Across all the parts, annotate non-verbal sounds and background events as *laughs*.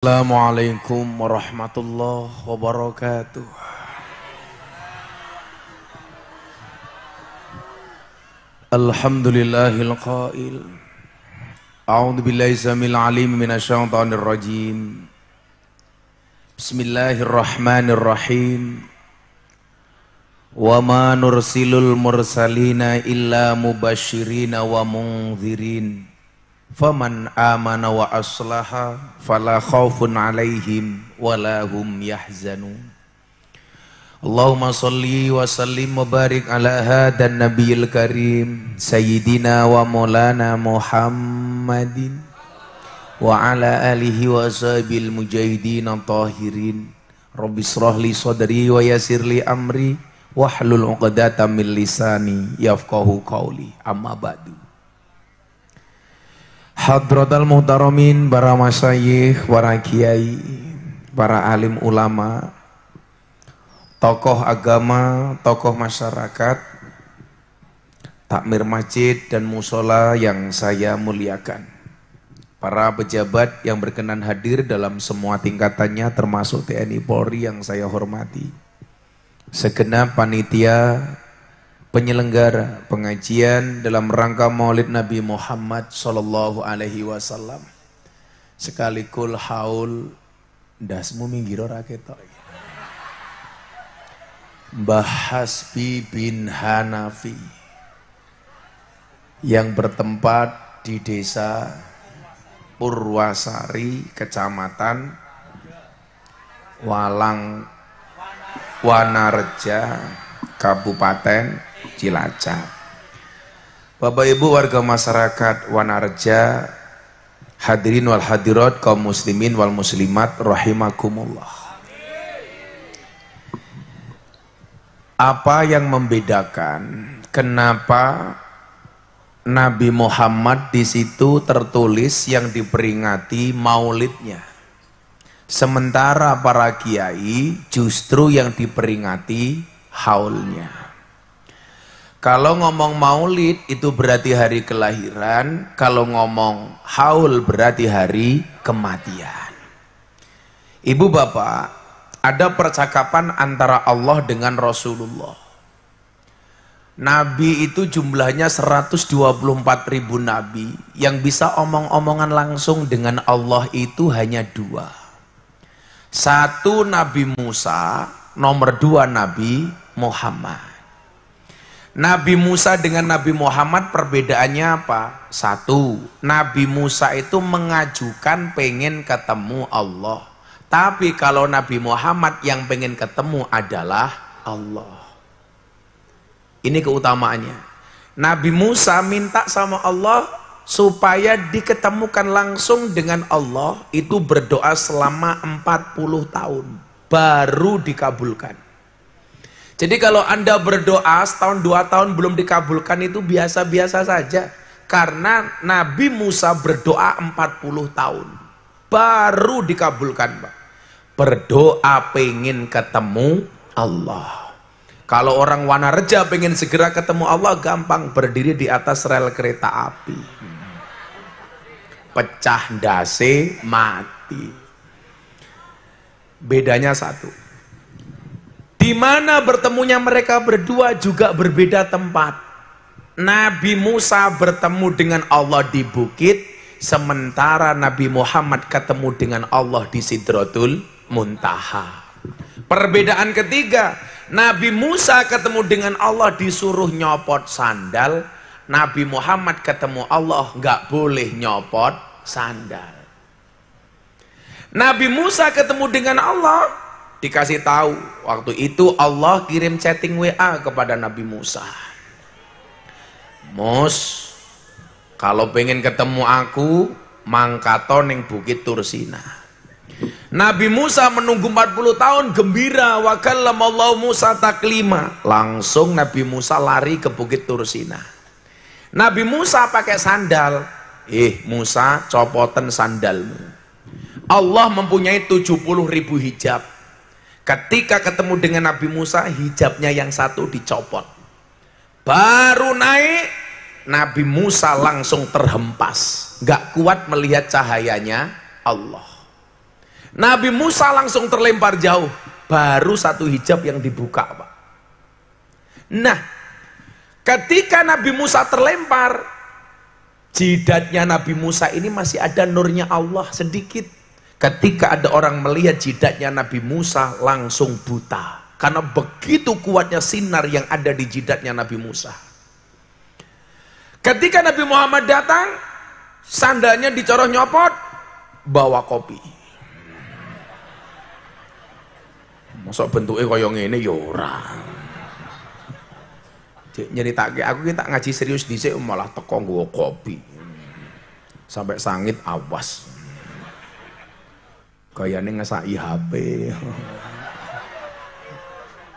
Assalamualaikum warahmatullahi wabarakatuh. Alhamdulillahil qail. A'udzu billahi samil alim minasyaitonir rajim. Bismillahirrahmanirrahim. Wa ma nursilul mursalina illa mubasysyirin wa mundzirin. Faman amana wa aslaha fala khaufun alaihim wala hum yahzanun. Allahumma salli wa sallim wa barik ala hadan nabiyil karim sayyidina wa maulana Muhammadin wa ala alihi wa sahbil mujahidin tahirin. Rabbi israh li sadri wa yassir li amri wahlul uqdatam min lisani yafqahu qawli amma ba'du. Al-Muhtaromin, para masyayikh, para kiai, para alim ulama, tokoh agama, tokoh masyarakat, takmir masjid dan musola yang saya muliakan. Para pejabat yang berkenan hadir dalam semua tingkatannya termasuk TNI Polri yang saya hormati. Segenap panitia penyelenggara pengajian dalam rangka Maulid Nabi Muhammad SAW. Alaihi Wasallam. Sekali haul dasmu minggiro raketok. Bahas bin Hanafi yang bertempat di desa Purwasari, Kecamatan Walang Wanareja, Kabupaten Cilacap. Bapak Ibu warga masyarakat Wanarja, hadirin wal hadirat kaum muslimin wal muslimat rahimakumullah. Apa yang membedakan kenapa Nabi Muhammad di situ tertulis yang diperingati maulidnya? Sementara para kiai justru yang diperingati haulnya. Kalau ngomong maulid itu berarti hari kelahiran, kalau ngomong haul berarti hari kematian. Ibu bapak, ada percakapan antara Allah dengan Rasulullah. Nabi itu jumlahnya 124 ribu nabi. Yang bisa omong-omongan langsung dengan Allah itu hanya dua. Satu Nabi Musa, nomor dua Nabi Muhammad. Nabi Musa dengan Nabi Muhammad perbedaannya apa? Satu, Nabi Musa itu mengajukan pengen ketemu Allah. Tapi kalau Nabi Muhammad yang pengen ketemu adalah Allah. Ini keutamaannya. Nabi Musa minta sama Allah supaya diketemukan langsung dengan Allah itu berdoa selama 40 tahun baru dikabulkan. Jadi kalau Anda berdoa setahun dua tahun belum dikabulkan itu biasa-biasa saja. Karena Nabi Musa berdoa 40 tahun. Baru dikabulkan Pak. Berdoa pengen ketemu Allah. Kalau orang Wanareja pengen segera ketemu Allah gampang berdiri di atas rel kereta api. Pecah dasi mati. Bedanya satu di mana bertemunya mereka berdua juga berbeda tempat. Nabi Musa bertemu dengan Allah di bukit, sementara Nabi Muhammad ketemu dengan Allah di Sidratul Muntaha. Perbedaan ketiga, Nabi Musa ketemu dengan Allah disuruh nyopot sandal, Nabi Muhammad ketemu Allah nggak boleh nyopot sandal. Nabi Musa ketemu dengan Allah dikasih tahu waktu itu Allah kirim chatting WA kepada Nabi Musa Mus kalau pengen ketemu aku mangkato ning bukit Tursina Nabi Musa menunggu 40 tahun gembira wa Allah Musa taklima langsung Nabi Musa lari ke bukit Tursina Nabi Musa pakai sandal eh Musa copotan sandalmu Allah mempunyai 70 ribu hijab Ketika ketemu dengan Nabi Musa, hijabnya yang satu dicopot. Baru naik, Nabi Musa langsung terhempas. Gak kuat melihat cahayanya Allah. Nabi Musa langsung terlempar jauh. Baru satu hijab yang dibuka, Pak. Nah, ketika Nabi Musa terlempar, jidatnya Nabi Musa ini masih ada nurnya Allah sedikit Ketika ada orang melihat jidatnya Nabi Musa langsung buta. Karena begitu kuatnya sinar yang ada di jidatnya Nabi Musa. Ketika Nabi Muhammad datang, sandalnya dicoroh nyopot, bawa kopi. Masa bentuknya kaya ini, ya Jadi Nyeritake aku kita ngaji serius di sini malah teko gua kopi. Sampai sangit awas. Kayane ngesaki HP.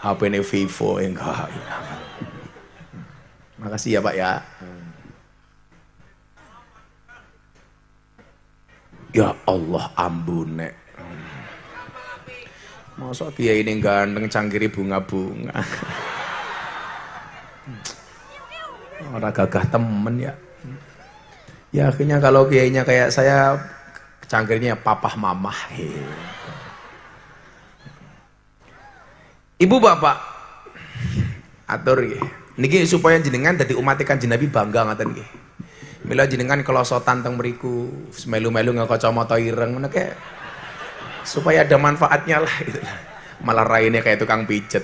HP ini Vivo ya enggak. Makasih ya Pak ya. Ya Allah ambune. Masa dia ini ganteng cangkiri bunga-bunga. Orang gagah temen ya. Ya akhirnya kalau kiainya kayak saya Cangkirnya papah mamah. Ibu bapak, atur ya. Niki supaya jenengan jadi umat ikan jinabi bangga ngatain ya. Mila jenengan kelosotan teng meriku melu-melu nggak kacamata ireng kayak Supaya ada manfaatnya lah gitu. Malah rainnya kayak tukang pijet.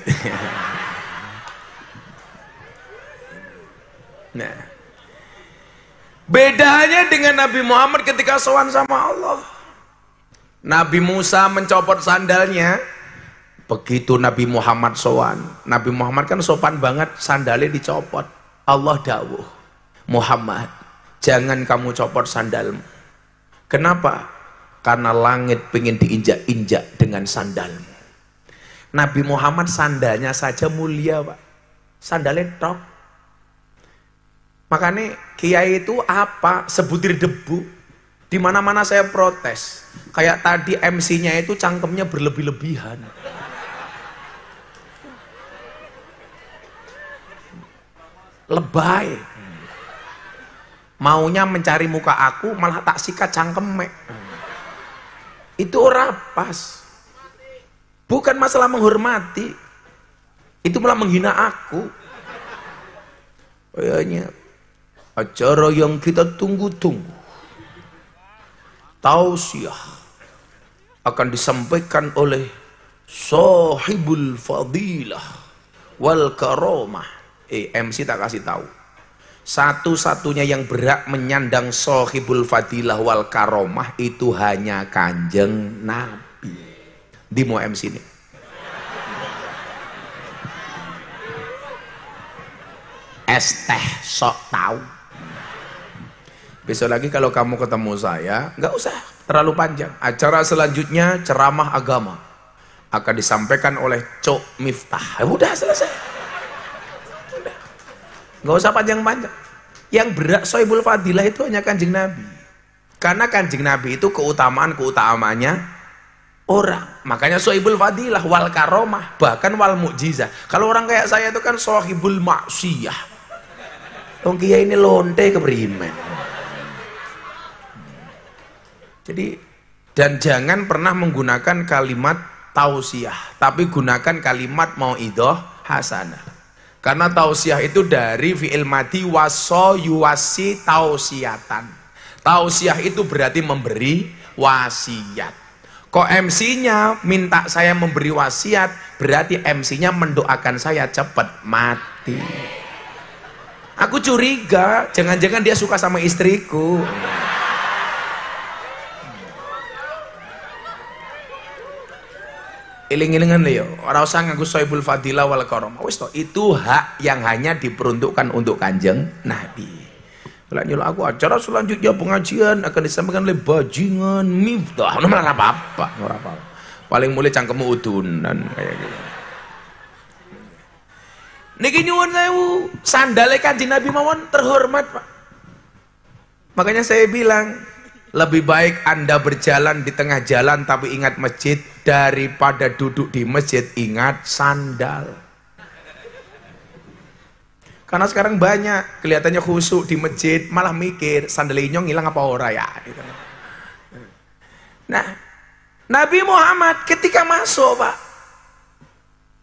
*laughs* nah, Bedanya dengan Nabi Muhammad ketika sowan sama Allah. Nabi Musa mencopot sandalnya. Begitu Nabi Muhammad sowan. Nabi Muhammad kan sopan banget sandalnya dicopot. Allah dawuh. Muhammad, jangan kamu copot sandalmu. Kenapa? Karena langit ingin diinjak-injak dengan sandalmu. Nabi Muhammad sandalnya saja mulia, Pak. Sandalnya tok Makanya kiai itu apa? Sebutir debu. Di mana-mana saya protes. Kayak tadi MC-nya itu cangkemnya berlebih-lebihan. Lebay. Maunya mencari muka aku malah tak sikat cangkeme. Itu rapas Bukan masalah menghormati. Itu malah menghina aku. Kayaknya acara yang kita tunggu-tunggu tausiah akan disampaikan oleh sahibul fadilah wal karomah eh MC tak kasih tahu satu-satunya yang berhak menyandang sahibul fadilah wal karomah itu hanya kanjeng nabi di mau MC ini es teh sok tahu Besok lagi kalau kamu ketemu saya, nggak usah terlalu panjang. Acara selanjutnya ceramah agama akan disampaikan oleh Cok Miftah. Ya udah selesai. Udah. Nggak usah panjang-panjang. Yang berat Soibul Fadilah itu hanya kanjeng Nabi. Karena kanjeng Nabi itu keutamaan-keutamaannya orang. Makanya Soibul Fadilah, wal karomah, bahkan wal mukjizah. Kalau orang kayak saya itu kan sohibul maksiyah. Tongkia ini lonte keprimen. Jadi dan jangan pernah menggunakan kalimat tausiah, tapi gunakan kalimat mau idoh hasanah. Karena tausiah itu dari fi'il madi waso yuwasi tausiatan. Tausiah itu berarti memberi wasiat. Kok MC-nya minta saya memberi wasiat, berarti MC-nya mendoakan saya cepat mati. Aku curiga, jangan-jangan dia suka sama istriku. Eling-elingan yo, ya, ora usah nganggo soibul fadilah wal karomah. Wis itu hak yang hanya diperuntukkan untuk Kanjeng Nabi. Kalau nyuruh aku acara selanjutnya pengajian akan disampaikan oleh bajingan Miftah. Ono malah apa-apa, ora apa Paling mulai cangkemmu udunan kayak gitu. Niki nyuwun sewu, sandale Kanjeng Nabi mawon terhormat, Pak. Makanya saya bilang, lebih baik Anda berjalan di tengah jalan tapi ingat masjid daripada duduk di masjid ingat sandal karena sekarang banyak kelihatannya khusuk di masjid malah mikir sandal inyong hilang apa ora ya gitu. nah Nabi Muhammad ketika masuk pak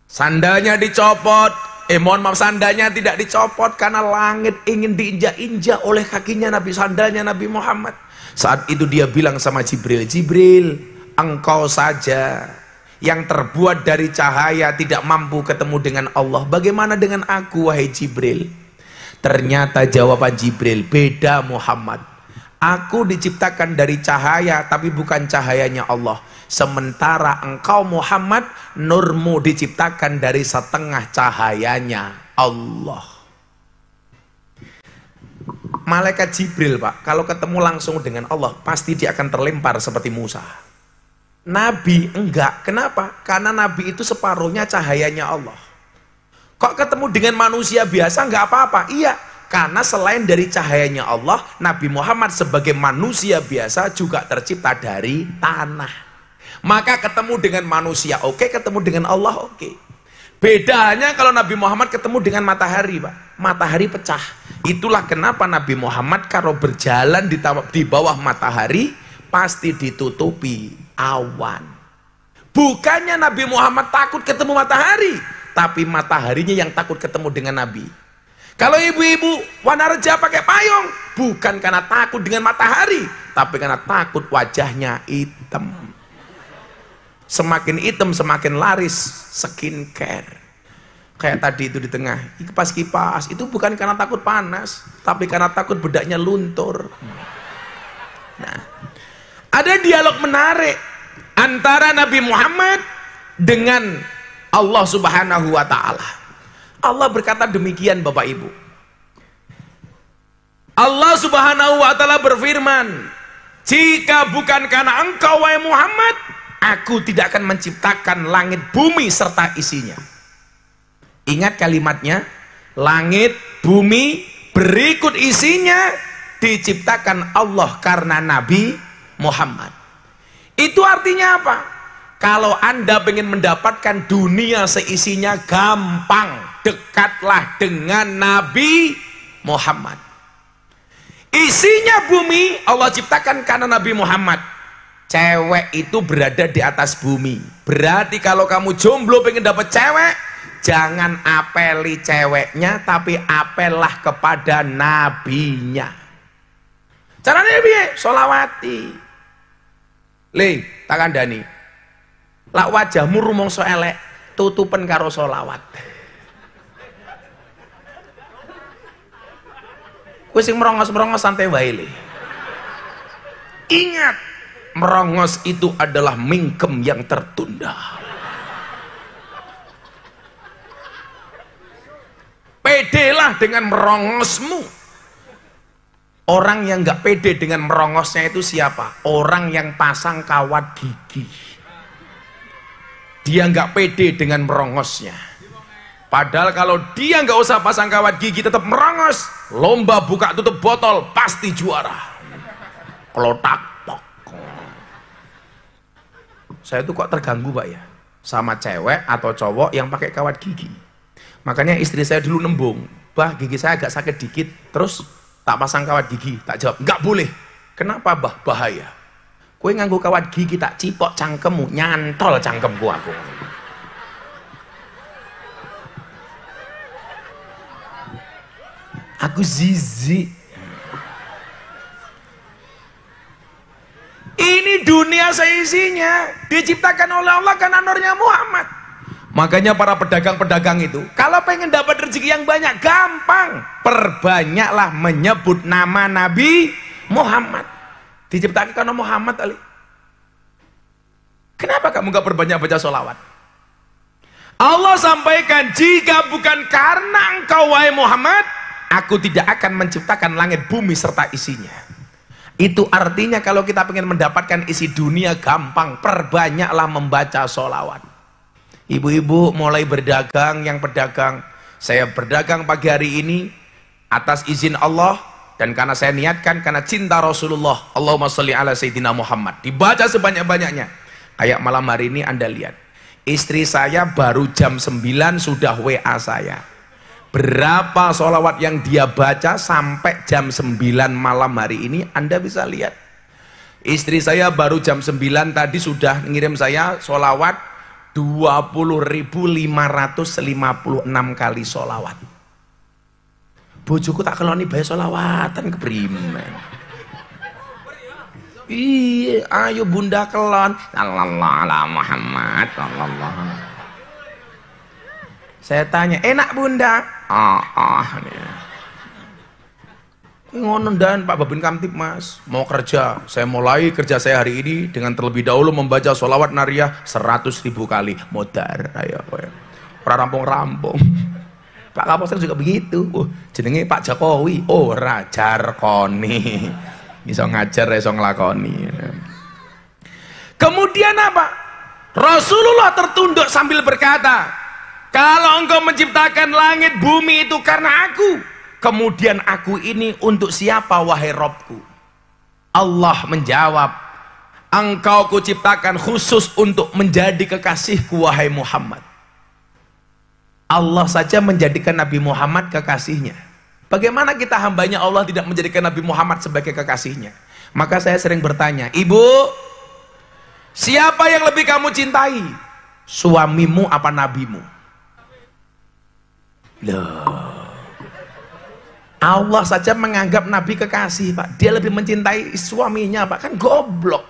sandalnya dicopot eh mohon maaf sandalnya tidak dicopot karena langit ingin diinjak-injak oleh kakinya Nabi sandalnya Nabi Muhammad saat itu dia bilang sama Jibril Jibril engkau saja yang terbuat dari cahaya tidak mampu ketemu dengan Allah bagaimana dengan aku wahai Jibril ternyata jawaban Jibril beda Muhammad aku diciptakan dari cahaya tapi bukan cahayanya Allah sementara engkau Muhammad nurmu diciptakan dari setengah cahayanya Allah malaikat Jibril pak kalau ketemu langsung dengan Allah pasti dia akan terlempar seperti Musa Nabi enggak. Kenapa? Karena Nabi itu separuhnya cahayanya Allah. Kok ketemu dengan manusia biasa enggak apa-apa? Iya, karena selain dari cahayanya Allah, Nabi Muhammad sebagai manusia biasa juga tercipta dari tanah. Maka ketemu dengan manusia oke, okay, ketemu dengan Allah oke. Okay. Bedanya kalau Nabi Muhammad ketemu dengan matahari, Pak. Matahari pecah. Itulah kenapa Nabi Muhammad kalau berjalan di, di bawah matahari pasti ditutupi awan. Bukannya Nabi Muhammad takut ketemu matahari, tapi mataharinya yang takut ketemu dengan Nabi. Kalau ibu-ibu wanarja pakai payung, bukan karena takut dengan matahari, tapi karena takut wajahnya hitam. Semakin hitam semakin laris skin care. Kayak tadi itu di tengah, kipas-kipas. Itu bukan karena takut panas, tapi karena takut bedaknya luntur. Nah, ada dialog menarik antara Nabi Muhammad dengan Allah Subhanahu wa taala. Allah berkata demikian Bapak Ibu. Allah Subhanahu wa taala berfirman, "Jika bukan karena engkau wahai Muhammad, aku tidak akan menciptakan langit bumi serta isinya." Ingat kalimatnya, langit, bumi, berikut isinya diciptakan Allah karena nabi Muhammad. Itu artinya apa? Kalau Anda ingin mendapatkan dunia seisinya gampang, dekatlah dengan Nabi Muhammad. Isinya bumi Allah ciptakan karena Nabi Muhammad. Cewek itu berada di atas bumi. Berarti kalau kamu jomblo pengen dapat cewek, jangan apeli ceweknya tapi apelah kepada nabinya. Caranya piye? Solawati. Le, tak kandani. Lak wajahmu rumongso elek, tutupen karo selawat. Kowe sing merongos-merongos santai wae le. Ingat, merongos itu adalah mingkem yang tertunda. Pedelah dengan merongosmu. Orang yang nggak pede dengan merongosnya itu siapa? Orang yang pasang kawat gigi. Dia nggak pede dengan merongosnya. Padahal kalau dia nggak usah pasang kawat gigi tetap merongos, lomba buka tutup botol pasti juara. Kalau pok. Saya tuh kok terganggu pak ya sama cewek atau cowok yang pakai kawat gigi. Makanya istri saya dulu nembung, bah gigi saya agak sakit dikit, terus tak pasang kawat gigi, tak jawab. Enggak boleh. Kenapa bah? Bahaya. Kue nganggu kawat gigi tak cipok cangkemmu, nyantol cangkemku aku. Aku zizi. Ini dunia seisinya diciptakan oleh Allah karena nurnya Muhammad. Makanya para pedagang-pedagang itu, kalau pengen dapat rezeki yang banyak, gampang. Perbanyaklah menyebut nama Nabi Muhammad. Diciptakan karena Muhammad Ali. Kenapa kamu gak perbanyak baca sholawat? Allah sampaikan, jika bukan karena engkau wahai Muhammad, aku tidak akan menciptakan langit bumi serta isinya. Itu artinya kalau kita ingin mendapatkan isi dunia gampang, perbanyaklah membaca sholawat. Ibu-ibu mulai berdagang yang pedagang. Saya berdagang pagi hari ini atas izin Allah dan karena saya niatkan karena cinta Rasulullah. Allahumma sholli ala sayyidina Muhammad. Dibaca sebanyak-banyaknya. Kayak malam hari ini Anda lihat. Istri saya baru jam 9 sudah WA saya. Berapa sholawat yang dia baca sampai jam 9 malam hari ini Anda bisa lihat. Istri saya baru jam 9 tadi sudah ngirim saya sholawat 20.556 kali solawat. Bojoku tak keloni bayi solawatan primen Iya, ayo bunda kelon. Allah Allah Muhammad. Allah Saya tanya, enak bunda? Ah, ah. Nih. Ya. Ngono dan Pak Babin Kamtip mas, mau kerja, saya mulai kerja saya hari ini dengan terlebih dahulu membaca sholawat nariah seratus ribu kali. Modar, ayo. ayo. Rampung-rampung. *laughs* Pak Kapolsek juga begitu. uh, jenenge Pak Jokowi. Oh, Rajar Koni. Bisa *laughs* ngajar, bisa ngelakoni. Kemudian apa? Rasulullah tertunduk sambil berkata, kalau engkau menciptakan langit bumi itu karena aku, Kemudian aku ini untuk siapa wahai Robku? Allah menjawab, Engkau kuciptakan khusus untuk menjadi kekasihku wahai Muhammad. Allah saja menjadikan Nabi Muhammad kekasihnya. Bagaimana kita hambanya Allah tidak menjadikan Nabi Muhammad sebagai kekasihnya? Maka saya sering bertanya, Ibu, siapa yang lebih kamu cintai? Suamimu apa nabimu? Loh. Allah saja menganggap Nabi kekasih Pak dia lebih mencintai suaminya Pak kan goblok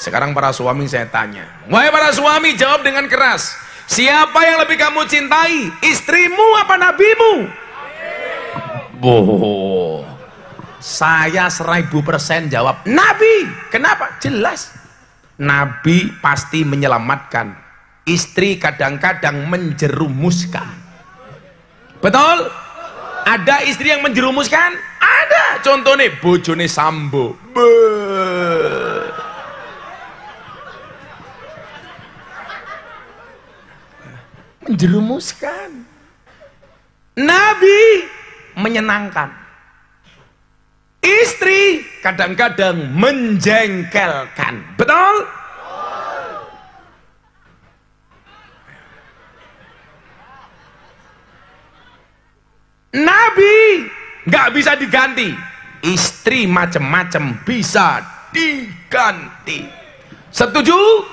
sekarang para suami saya tanya wahai para suami jawab dengan keras siapa yang lebih kamu cintai istrimu apa nabimu boh saya seribu persen jawab nabi kenapa jelas nabi pasti menyelamatkan istri kadang-kadang menjerumuskan betul ada istri yang menjerumuskan ada contohnya bojone sambo Be. menjerumuskan nabi menyenangkan istri kadang-kadang menjengkelkan betul Nabi nggak bisa diganti. Istri macam-macam bisa diganti. Setuju?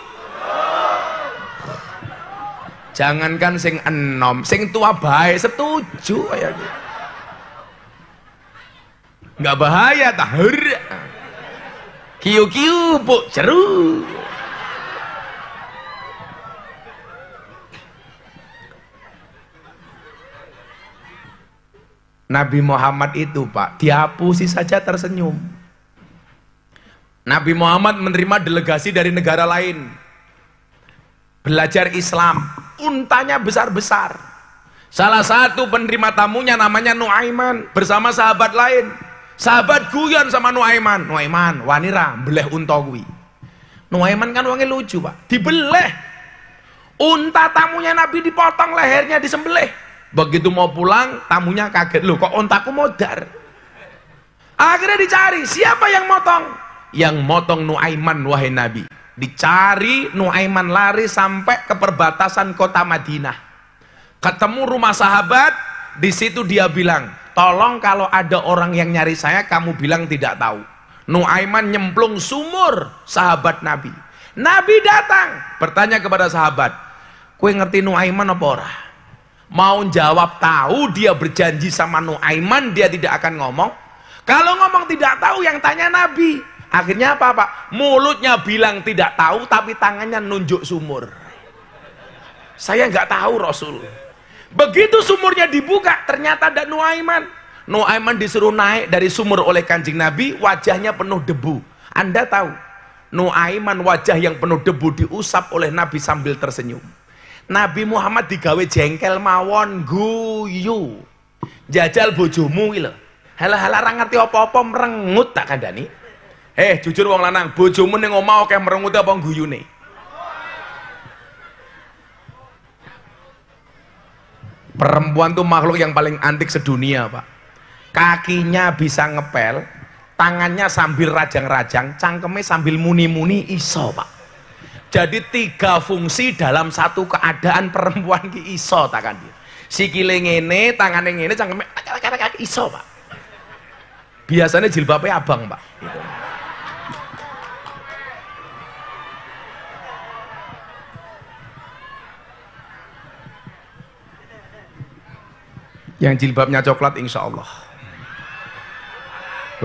Jangankan sing enom, sing tua baik setuju ya. Nggak bahaya tahur. Kiu kiu bu jeruk. Nabi Muhammad itu pak dihapusi saja tersenyum Nabi Muhammad menerima delegasi dari negara lain belajar Islam untanya besar-besar salah satu penerima tamunya namanya Nuaiman bersama sahabat lain sahabat guyon sama Nuaiman Nuaiman wanira beleh unta Nuaiman kan wangi lucu pak dibeleh unta tamunya Nabi dipotong lehernya disembelih begitu mau pulang tamunya kaget loh kok ontaku modar akhirnya dicari siapa yang motong yang motong Nuaiman wahai Nabi dicari Nuaiman lari sampai ke perbatasan kota Madinah ketemu rumah sahabat di situ dia bilang tolong kalau ada orang yang nyari saya kamu bilang tidak tahu Nuaiman nyemplung sumur sahabat Nabi Nabi datang bertanya kepada sahabat kue ngerti Nuaiman apa orang Mau jawab tahu, dia berjanji sama Nuaiman, dia tidak akan ngomong. Kalau ngomong tidak tahu, yang tanya Nabi. Akhirnya apa, Pak? Mulutnya bilang tidak tahu, tapi tangannya nunjuk sumur. Saya nggak tahu, Rasul. Begitu sumurnya dibuka, ternyata ada Nuaiman. Nuaiman disuruh naik dari sumur oleh kanjeng Nabi, wajahnya penuh debu. Anda tahu, Nuaiman wajah yang penuh debu diusap oleh Nabi sambil tersenyum. Nabi Muhammad digawe jengkel mawon guyu. Jajal bojomu iki lho. hal halah ora ngerti apa-apa merengut tak kandhani. Eh, jujur wong lanang, bojomu ning omah akeh merengut apa nih? Perempuan tuh makhluk yang paling antik sedunia, Pak. Kakinya bisa ngepel, tangannya sambil rajang-rajang, cangkemnya sambil muni-muni iso, Pak. Jadi tiga fungsi dalam satu keadaan perempuan ki iso takkan dia. Sikile ngene, tangane ngene, cangkeme iso, Pak. Biasanya jilbabnya abang, Pak. Gitu. Yang jilbabnya coklat insya Allah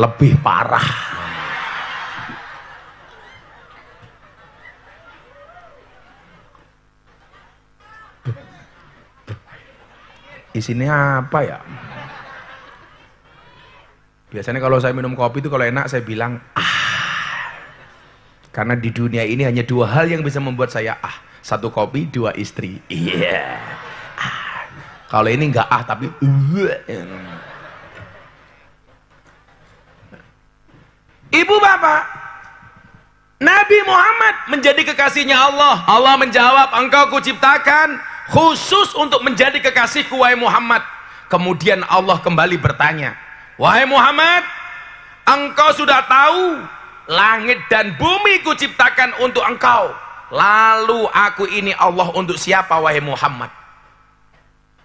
lebih parah. Isinya apa ya? Biasanya kalau saya minum kopi itu kalau enak saya bilang ah. Karena di dunia ini hanya dua hal yang bisa membuat saya ah. Satu kopi, dua istri. Iya. Yeah. Ah. Kalau ini nggak ah tapi uh. Ibu bapak, Nabi Muhammad menjadi kekasihnya Allah. Allah menjawab, engkau kuciptakan khusus untuk menjadi kekasihku wahai Muhammad kemudian Allah kembali bertanya wahai Muhammad engkau sudah tahu langit dan bumi ku ciptakan untuk engkau lalu aku ini Allah untuk siapa wahai Muhammad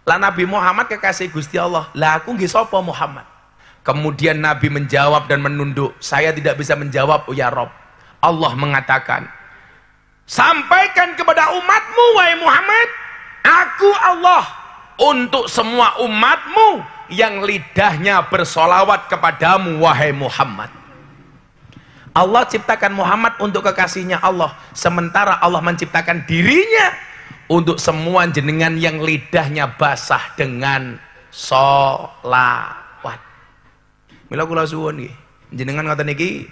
lah Nabi Muhammad kekasih Gusti Allah lah aku nggih sapa Muhammad kemudian Nabi menjawab dan menunduk saya tidak bisa menjawab oh ya Rob Allah mengatakan sampaikan kepada umatmu wahai Muhammad Aku Allah untuk semua umatmu yang lidahnya bersolawat kepadamu wahai Muhammad. Allah ciptakan Muhammad untuk kekasihnya Allah. Sementara Allah menciptakan dirinya untuk semua jenengan yang lidahnya basah dengan solawat. Mila kula suwun Jenengan ngoten iki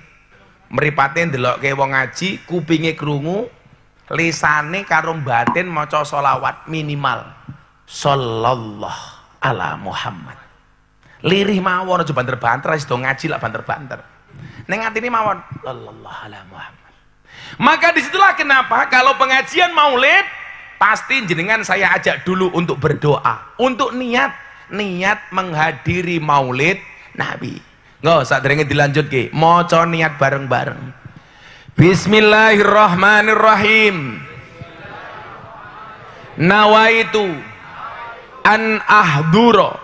mripate ndelokke wong ngaji, kupingnya kerungu lisane karo batin maca solawat minimal sallallahu ala Muhammad lirih mawon aja banter-banter wis ngaji lah banter-banter ning atine mawon sallallahu ala Muhammad maka disitulah kenapa kalau pengajian maulid pasti jenengan saya ajak dulu untuk berdoa untuk niat niat menghadiri maulid nabi nggak usah dilanjut ki mau niat bareng-bareng Bismillahirrahmanirrahim. Nawaitu an ahduro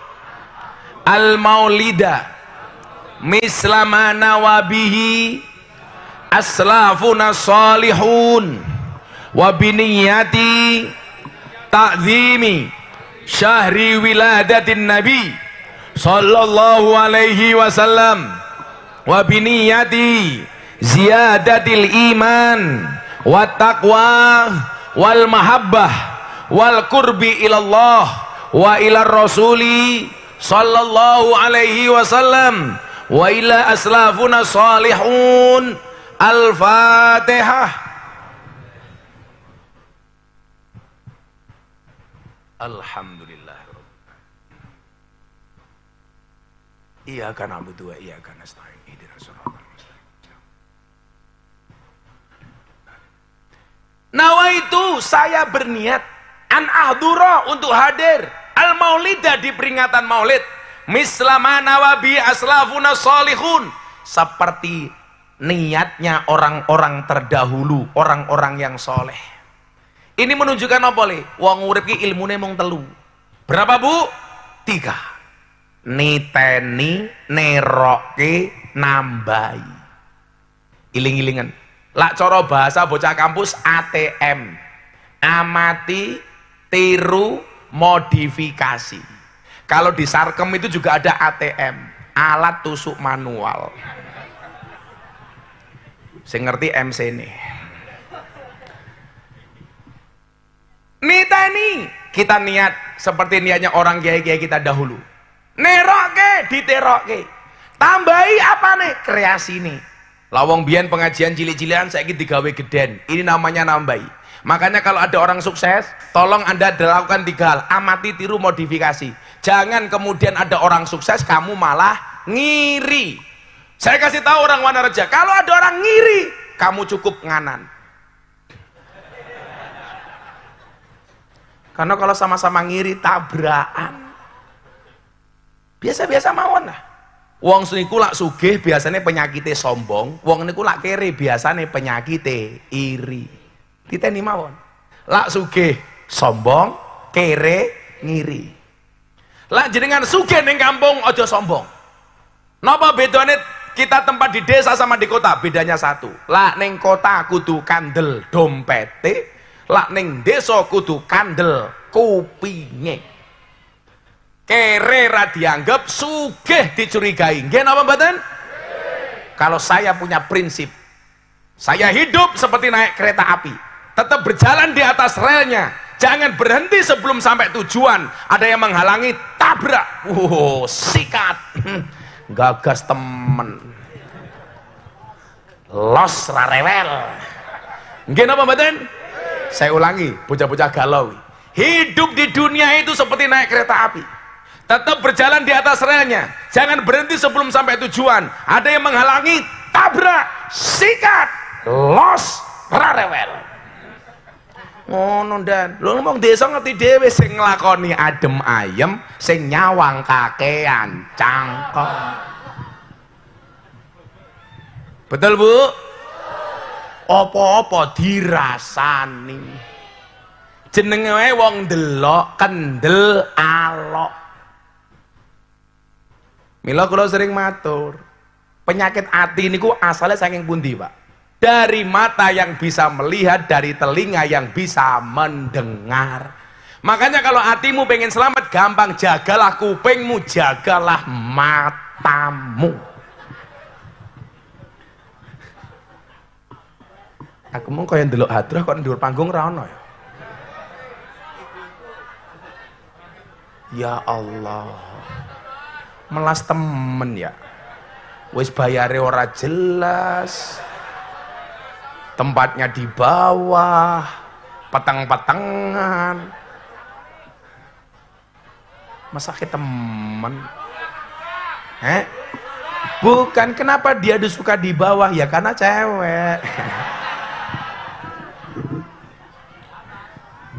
al maulida mislama nawabihi aslafuna salihun wa biniyati ta'zimi syahri wiladatin nabi sallallahu alaihi wasallam wa biniyati ziyadatil iman wa taqwa wal mahabbah wal qurbi ilallah wa ila rasuli sallallahu alaihi wasallam wa ila aslafuna salihun al-fatihah alhamdulillah iyyaka na'budu wa iyyaka nasta'in Nawa itu saya berniat an ahdura untuk hadir al maulida di peringatan maulid mislama nawabi aslafuna solihun seperti niatnya orang-orang terdahulu orang-orang yang soleh ini menunjukkan apa le wong urip ki ilmune mung telu berapa bu tiga niteni neroke nambahi iling-ilingan lak coro bahasa bocah kampus ATM amati tiru modifikasi kalau di sarkem itu juga ada ATM alat tusuk manual saya ngerti MC ini Nita ini kita niat seperti niatnya orang kiai-kiai kita dahulu nerok ke diterok ke tambahi apa nih kreasi nih Lawong bian pengajian cilik-cilian saya gitu digawe geden. Ini namanya nambahi. Makanya kalau ada orang sukses, tolong Anda lakukan tiga hal, amati, tiru, modifikasi. Jangan kemudian ada orang sukses kamu malah ngiri. Saya kasih tahu orang reja, kalau ada orang ngiri, kamu cukup nganan. Karena kalau sama-sama ngiri tabrakan. Biasa-biasa mawon lah. Wong niku lak sugih biasanya penyakite sombong, wong niku lak kere biasanya penyakite iri. Diteni mawon. Lak sugih sombong, kere ngiri. Lak jenengan sugih ning kampung aja sombong. Napa bedane kita tempat di desa sama di kota? Bedanya satu. Lak ning kota kudu kandel dompete, lak ning desa kudu kandel kupinge kere ra dianggap sugih dicurigai nggih apa mboten kalau saya punya prinsip saya hidup seperti naik kereta api tetap berjalan di atas relnya jangan berhenti sebelum sampai tujuan ada yang menghalangi tabrak wow sikat *laughs* gagas temen los rarewel nggih apa mboten saya ulangi bocah-bocah galau hidup di dunia itu seperti naik kereta api tetap berjalan di atas relnya jangan berhenti sebelum sampai tujuan ada yang menghalangi tabrak sikat los rarewel ngono dan lu ngomong desa ngerti dewe sing ngelakoni adem ayem sing nyawang kakean cangkok betul bu apa opo dirasani jenenge wong delok kendel alok Mila kula sering matur, penyakit hati niku asalnya saking pundi, Pak? Dari mata yang bisa melihat, dari telinga yang bisa mendengar. Makanya kalau hatimu pengen selamat, gampang jagalah kupingmu, jagalah matamu. Aku mau kau yang dulu hadrah kau yang dulu panggung rano ya. Ya Allah melas temen ya wis bayare ora jelas tempatnya di bawah petang-petangan masa ke temen eh bukan kenapa dia disuka di bawah ya karena cewek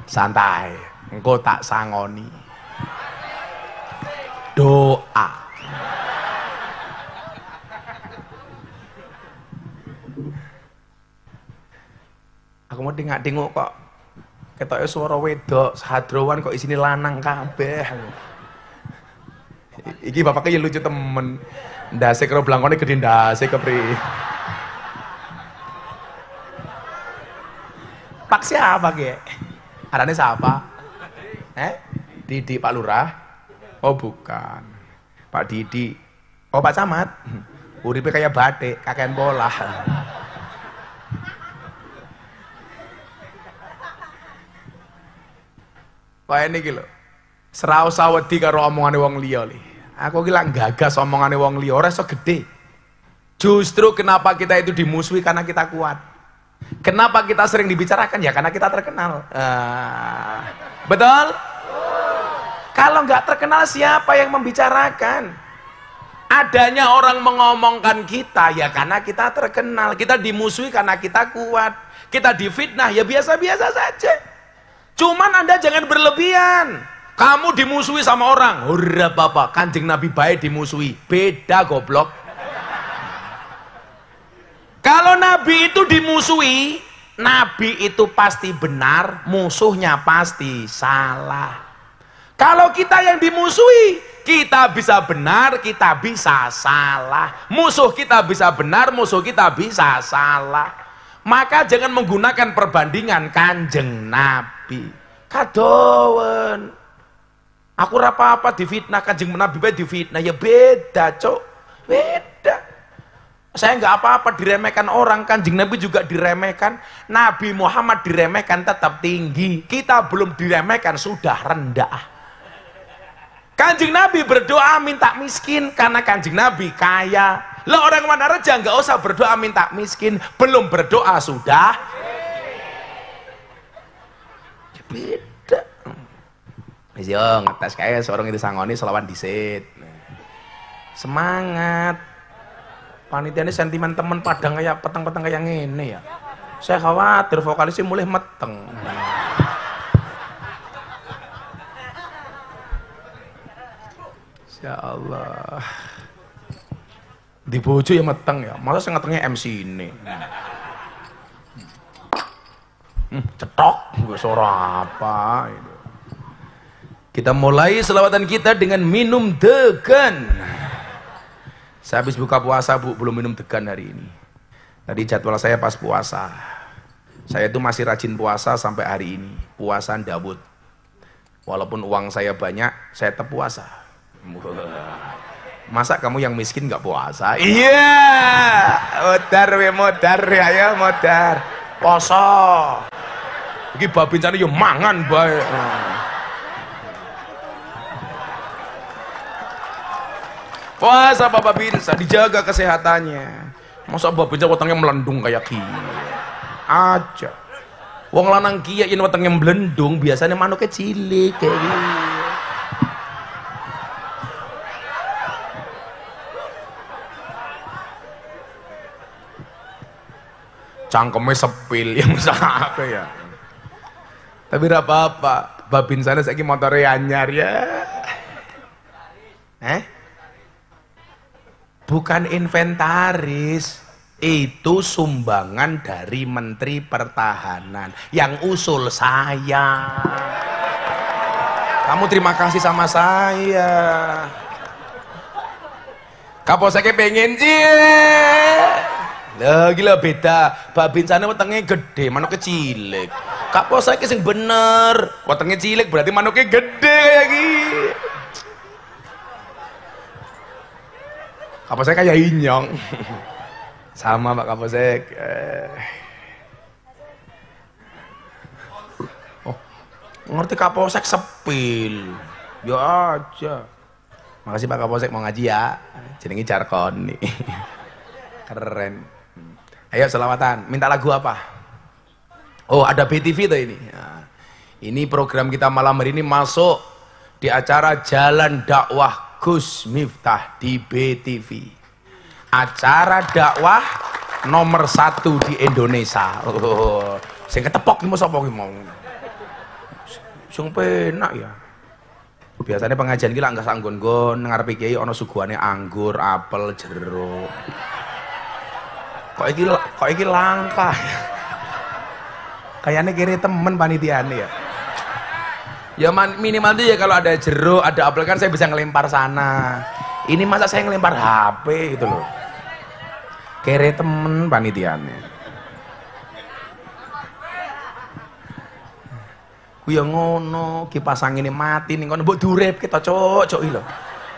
santai engkau tak sangoni doa. Aku mau dengar tengok kok Ketoknya suara wedok, sehadrowan kok isini lanang kabeh. Iki bapaknya ya lucu temen. Ndase karo blangkone gede ndase kepri. Paksi apa Ge? Arane siapa? Eh? Didi Pak Lurah. Oh bukan. Pak Didi. Oh Pak Camat. Uripe kayak batik, kakean bola. Wah ini gitu. sawat tiga karo omongane wong liya li. Aku ki lak gagas omongane wong liya ora iso gede. Justru kenapa kita itu dimusuhi karena kita kuat. Kenapa kita sering dibicarakan ya karena kita terkenal. Uh, betul? Kalau nggak terkenal siapa yang membicarakan? Adanya orang mengomongkan kita ya karena kita terkenal, kita dimusuhi karena kita kuat, kita difitnah ya biasa-biasa saja. Cuman Anda jangan berlebihan. Kamu dimusuhi sama orang. Hurra Bapak, Kanjeng Nabi baik dimusuhi. Beda goblok. Kalau Nabi itu dimusuhi, Nabi itu pasti benar, musuhnya pasti salah. Kalau kita yang dimusuhi, kita bisa benar, kita bisa salah. Musuh kita bisa benar, musuh kita bisa salah. Maka jangan menggunakan perbandingan kanjeng Nabi. Kadoan. Aku rapa-apa difitnah, kanjeng Nabi bae difitnah. Ya beda, cok. Beda. Saya nggak apa-apa diremehkan orang, kanjeng Nabi juga diremehkan. Nabi Muhammad diremehkan tetap tinggi. Kita belum diremehkan, sudah rendah Kanjeng Nabi berdoa minta miskin karena Kanjeng Nabi kaya. Lah orang mana aja nggak usah berdoa minta miskin, belum berdoa sudah. Ya, beda. Wis yo ngetes kaya seorang itu sangoni selawan disit. Semangat. ini sentimen temen padang kayak peteng-peteng kayak ini ya. Saya khawatir vokalisnya mulai meteng. Ya Allah. Di bojo ya meteng ya. Masa saya ngetengnya MC ini. Hmm, cetok, gue suara apa itu. Kita mulai selawatan kita dengan minum degan. Saya habis buka puasa bu, belum minum degan hari ini. Tadi jadwal saya pas puasa. Saya itu masih rajin puasa sampai hari ini. Puasa Dawud. Walaupun uang saya banyak, saya tetap puasa. Masa kamu yang miskin nggak puasa? Iya, *laughs* modar we modar ya ya modar. Poso. Iki babin cari yo mangan bae. Puasa Bapak Binsa, dijaga kesehatannya. Masa Bapak Binsa wetenge melendung kayak Kia, Aja. Wong lanang kia yen wetenge melendung biasanya manuknya cilik kayak gini. cangkeme sepil yang *laughs* apa ya. Tapi tidak apa-apa. Babin sana saya motornya anyar ya. Eh? Bukan inventaris. Itu sumbangan dari Menteri Pertahanan yang usul saya. Kamu terima kasih sama saya. Kapolsek pengen cie lagi lah beda, beda. Babincane wetenge gede, manuke cilik. Kapo saiki sing bener. Wetenge cilik berarti manuke gede kaya iki. Kapo saya kayak inyong. Sama Pak Kaposek. Oh, ngerti Kaposek sepil. Ya aja. Makasih Pak Kaposek mau ngaji ya. Jenenge Jarkoni. *laughs* Keren. Ayo selawatan, minta lagu apa? Oh ada BTV tuh ini. Nah, ini program kita malam hari ini masuk di acara Jalan Dakwah Gus Miftah di BTV. Acara dakwah nomor satu di Indonesia. Oh, saya ketepok ini mau sopong mau. Sumpah enak ya. Biasanya pengajian gila nggak sanggung gon ngarpi kiai ono suguhannya anggur, apel, jeruk kok iki kok iki langka kayaknya kiri temen panitian ya ya man, minimal tuh ya kalau ada jeruk ada apel kan saya bisa ngelempar sana ini masa saya ngelempar HP gitu loh kere temen panitiannya ya ngono kipas angin ini mati nih kono buat durep kita cocok cok ilo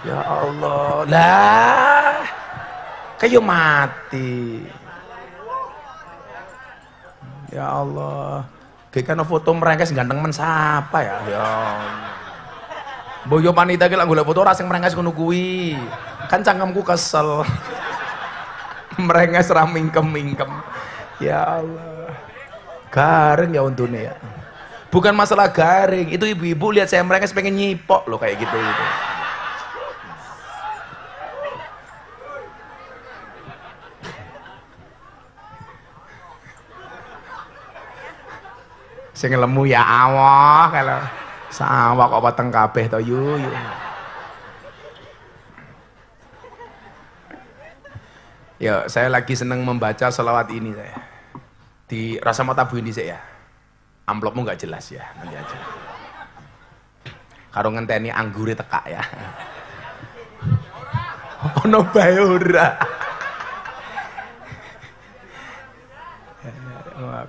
ya Allah lah kayak mati Ya Allah. Gekeno kan foto merengkes ganteng men sapa ya? Ya Boyo panita ki lak golek foto ora sing merengkes ngono kuwi. Kan cangkemku kesel. *laughs* merengkes ra mingkem-mingkem. Ya Allah. Garing ya untune ya. Bukan masalah garing, itu ibu-ibu lihat saya merengkes pengen nyipok loh kayak gitu gitu. Sing lemu ya Allah kalau sawah kok weteng kabeh to yu yu. Yo, saya lagi seneng membaca selawat ini saya. Di rasa mau tabuin ini saya. Ya. Amplopmu nggak jelas ya, nanti aja. Karo ngenteni anggure teka ya. *laughs* Ono bae ora. *laughs*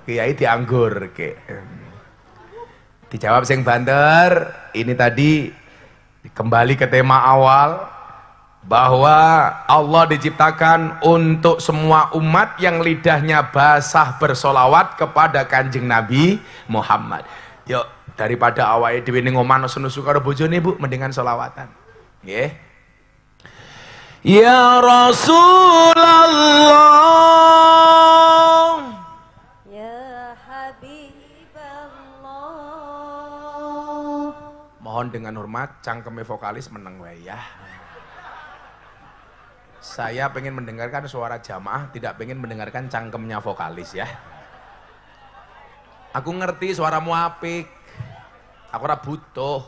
Kiai dianggur ke. Dijawab sing banter, ini tadi kembali ke tema awal bahwa Allah diciptakan untuk semua umat yang lidahnya basah bersolawat kepada kanjeng Nabi Muhammad. Yuk daripada awal di ning omah nesu bojone Bu mendingan solawatan. Yeah. Ya Rasulullah mohon dengan hormat cangkeme vokalis meneng ya. Saya pengen mendengarkan suara jamaah, tidak pengen mendengarkan cangkemnya vokalis ya. Aku ngerti suaramu apik. Aku ora butuh.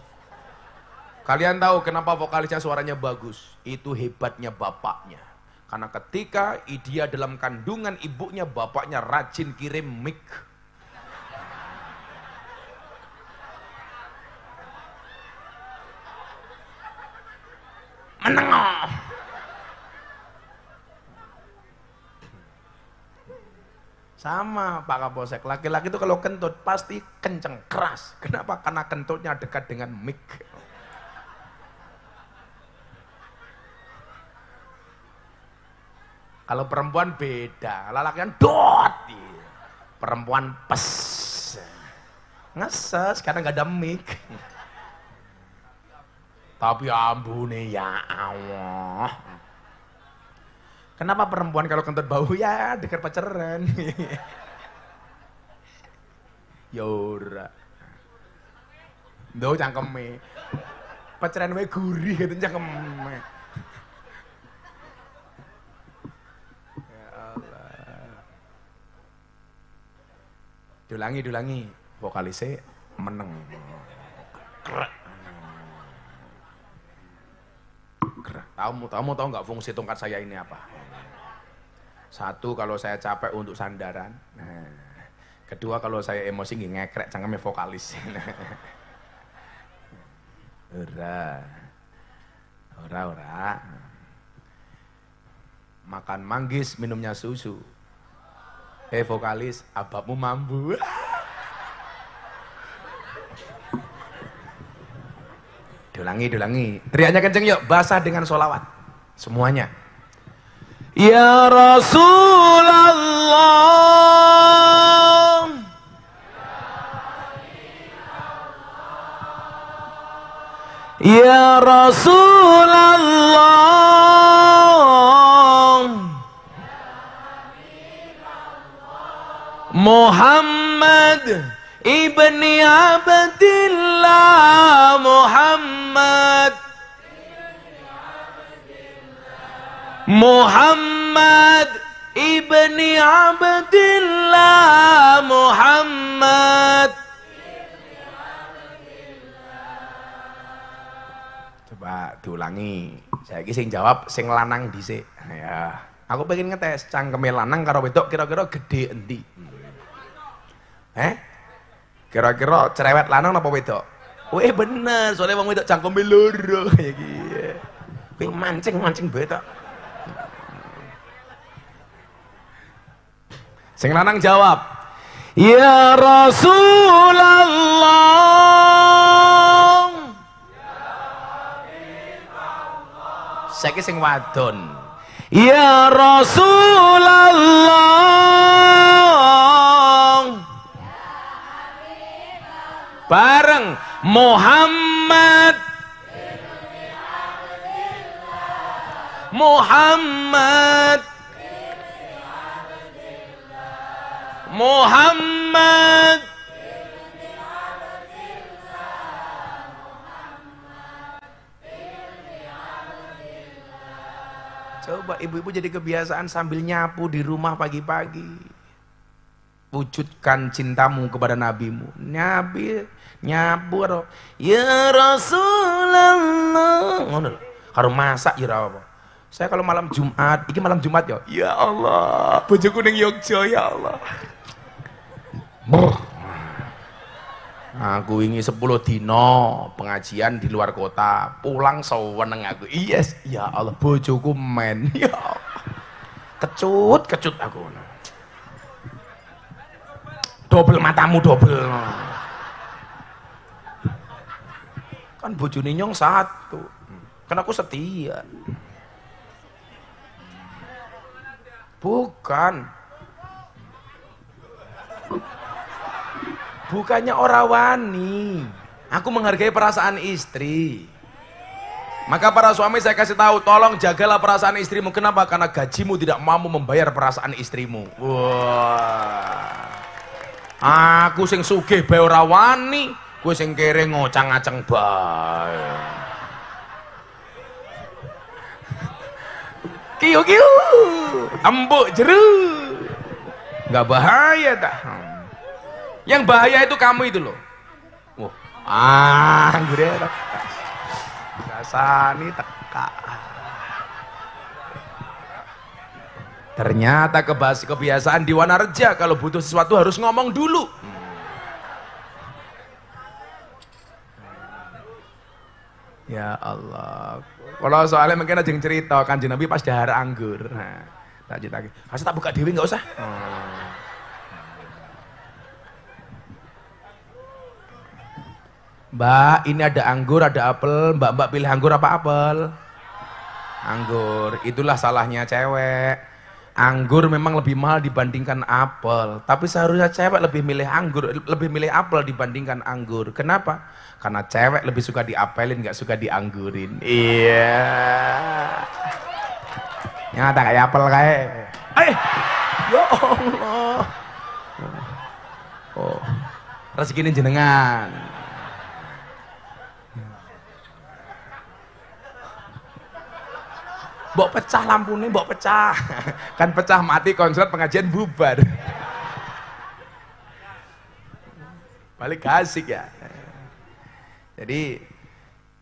Kalian tahu kenapa vokalisnya suaranya bagus? Itu hebatnya bapaknya. Karena ketika dia dalam kandungan ibunya, bapaknya rajin kirim mic menengok sama Pak Kaposek laki-laki itu kalau kentut pasti kenceng, keras. Kenapa? Karena kentutnya dekat dengan mic. Kalau perempuan beda, yang dot. Perempuan pes. Ngeses karena nggak ada mic. Tapi ambune ya Allah. Kenapa perempuan kalau kentut bau ya dekat pacaran? yora do Ndo cangkeme. Pacaran wae gurih gitu cangkeme. Ya Allah. Dulangi dulangi vokalisnya e meneng. Krek. Tahu, tahu, tahu nggak fungsi tongkat saya ini apa? Satu, kalau saya capek untuk sandaran. Nah, kedua, kalau saya emosi ngekrek, cangkeme vokalis. *laughs* ora, ora, ora. Makan manggis, minumnya susu. Eh vokalis, abamu mambu. *laughs* Dulangi, dulangi. Teriaknya kenceng yuk, basah dengan solawat. Semuanya. Ya Rasulullah. Ya Rasulullah. Muhammad ibni Abdillah Muhammad Muhammad ibni Abdillah Muhammad coba diulangi saya sing jawab sing lanang dhisik ya aku pengen ngetes cangkeme lanang karo wedok kira-kira gede endi eh kira-kira cerewet lanang apa wedok Wih bener, soalnya wong wedok cangkeme loro *laughs* ya iki. Iya. mancing-mancing betok. Sing lanang jawab, "Ya Rasulullah." Saiki sing wadon. Ya Rasulullah. Bareng Muhammad Muhammad Muhammad Coba ibu-ibu jadi kebiasaan sambil nyapu di rumah pagi-pagi. Wujudkan cintamu kepada nabimu. Nabi nyapu ya Rasulullah. Ngono lho. masak ya apa. Saya kalau malam Jumat, ini malam Jumat ya. Ya Allah, bojoku ning Yogyakarta ya Allah. Brr. Aku ingin 10 dino pengajian di luar kota, pulang seweneng aku. Yes, ya Allah bojoku men. *laughs* Ya. Kecut, kecut aku. Dobel matamu dobel. Kan bojone nyong satu. Kan aku setia. Bukan. Bukannya ora wani. Aku menghargai perasaan istri. Maka para suami saya kasih tahu, tolong jagalah perasaan istrimu. Kenapa? Karena gajimu tidak mampu membayar perasaan istrimu. Wah. Aku sing sugih bae ora wani, kowe sing kere ngocang-aceng bae. Kiu kiu, embuk jeru. Enggak bahaya dah. Yang bahaya itu kamu itu loh. Wah, ah, angguretan. Rasani teka. Ternyata kebas kebiasaan di Wanarja kalau butuh sesuatu harus ngomong dulu. Ya Allah. Kalau soalnya mungkin aja cerita kan Nabi pas dahar anggur. Nah, tak cerita. Kasih tak buka dewi nggak usah. Oh. Mbak, ini ada anggur, ada apel. Mbak, mbak pilih anggur apa apel? Anggur. Itulah salahnya cewek. Anggur memang lebih mahal dibandingkan apel. Tapi seharusnya cewek lebih milih anggur, lebih milih apel dibandingkan anggur. Kenapa? Karena cewek lebih suka diapelin, nggak suka dianggurin. Iya. Yeah. ada kayak apel kayak. Eh, ya Allah. Oh. Rezeki ini jenengan. mbok pecah lampu lampunya mbok pecah *laughs* kan pecah mati konser pengajian bubar balik kasih ya jadi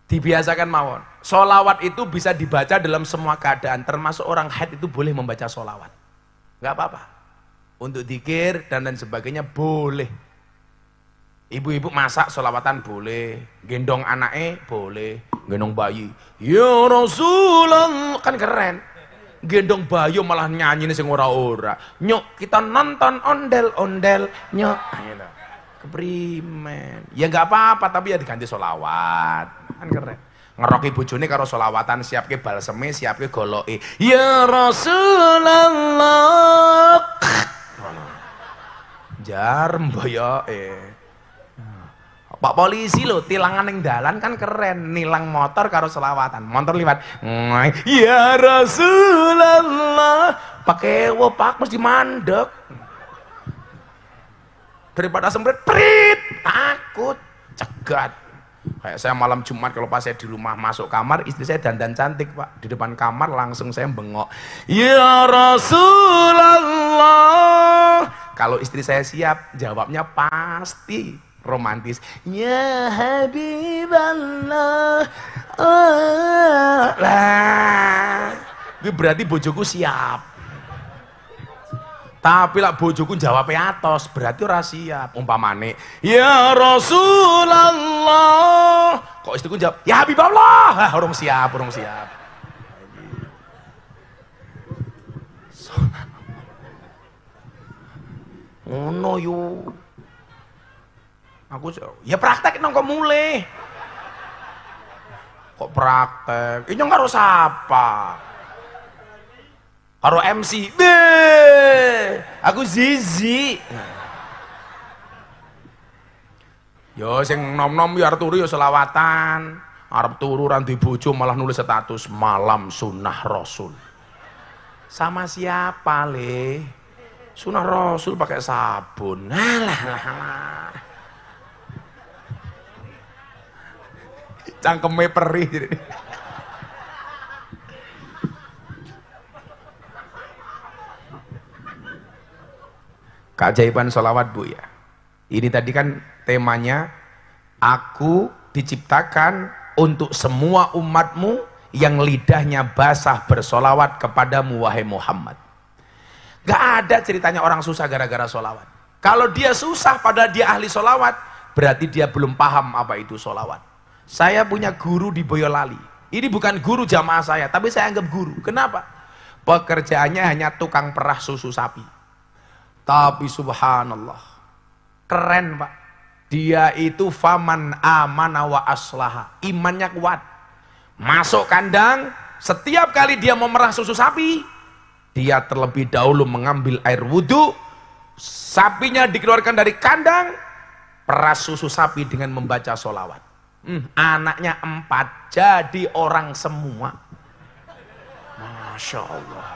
dibiasakan mawon solawat itu bisa dibaca dalam semua keadaan termasuk orang haid itu boleh membaca solawat nggak apa-apa untuk dikir dan lain sebagainya boleh Ibu-ibu masak solawatan boleh, gendong anaknya boleh, gendong bayi. Ya Rasulullah kan keren. Gendong bayi malah nyanyi nih sing ora-ora. Nyok kita nonton ondel-ondel nyok. Keprimen. Ya nggak apa-apa tapi ya diganti solawat. Kan keren. Ngeroki bojone karo solawatan siap ke balseme, siap ke goloke. Ya Rasulullah. Jar mboyoke. Eh. Pak polisi lo tilangan yang dalan kan keren, nilang motor karo selawatan. Motor lewat Ya Rasulullah. Pakai wopak mesti mandek. Daripada semprit, prit, takut, cegat. Kayak saya malam Jumat kalau pas saya di rumah masuk kamar, istri saya dandan cantik pak. Di depan kamar langsung saya bengok. Ya Rasulullah. Kalau istri saya siap, jawabnya pasti romantis. Ya Habiballah. Oh, ah. lah. Itu berarti bojoku siap. Tapi lah bojoku jawabnya atos, berarti ora siap umpamane. Ya Rasulullah. Kok istriku jawab, "Ya Habiballah." Ah, urung siap, urung siap. Ngono yo. yuk. Aku ya praktek nang kok mulai. Kok praktek? Ini nggak harus apa? Karo MC. Be. Aku zizi. Yo sing nom-nom biar turu yo selawatan. Arab turu di bojo malah nulis status malam sunnah rasul. Sama siapa, Le? Sunnah rasul pakai sabun. Alah, alah, alah. cangkeme perih jadi. Keajaiban sholawat bu ya. Ini tadi kan temanya aku diciptakan untuk semua umatmu yang lidahnya basah bersolawat kepadamu wahai Muhammad. Gak ada ceritanya orang susah gara-gara solawat. Kalau dia susah padahal dia ahli solawat, berarti dia belum paham apa itu solawat. Saya punya guru di Boyolali. Ini bukan guru jamaah saya, tapi saya anggap guru. Kenapa? Pekerjaannya hanya tukang perah susu sapi. Tapi subhanallah. Keren pak. Dia itu faman amana wa aslaha. Imannya kuat. Masuk kandang, setiap kali dia memerah susu sapi, dia terlebih dahulu mengambil air wudhu, sapinya dikeluarkan dari kandang, peras susu sapi dengan membaca solawat. Hmm, anaknya empat, jadi orang semua. Masya Allah.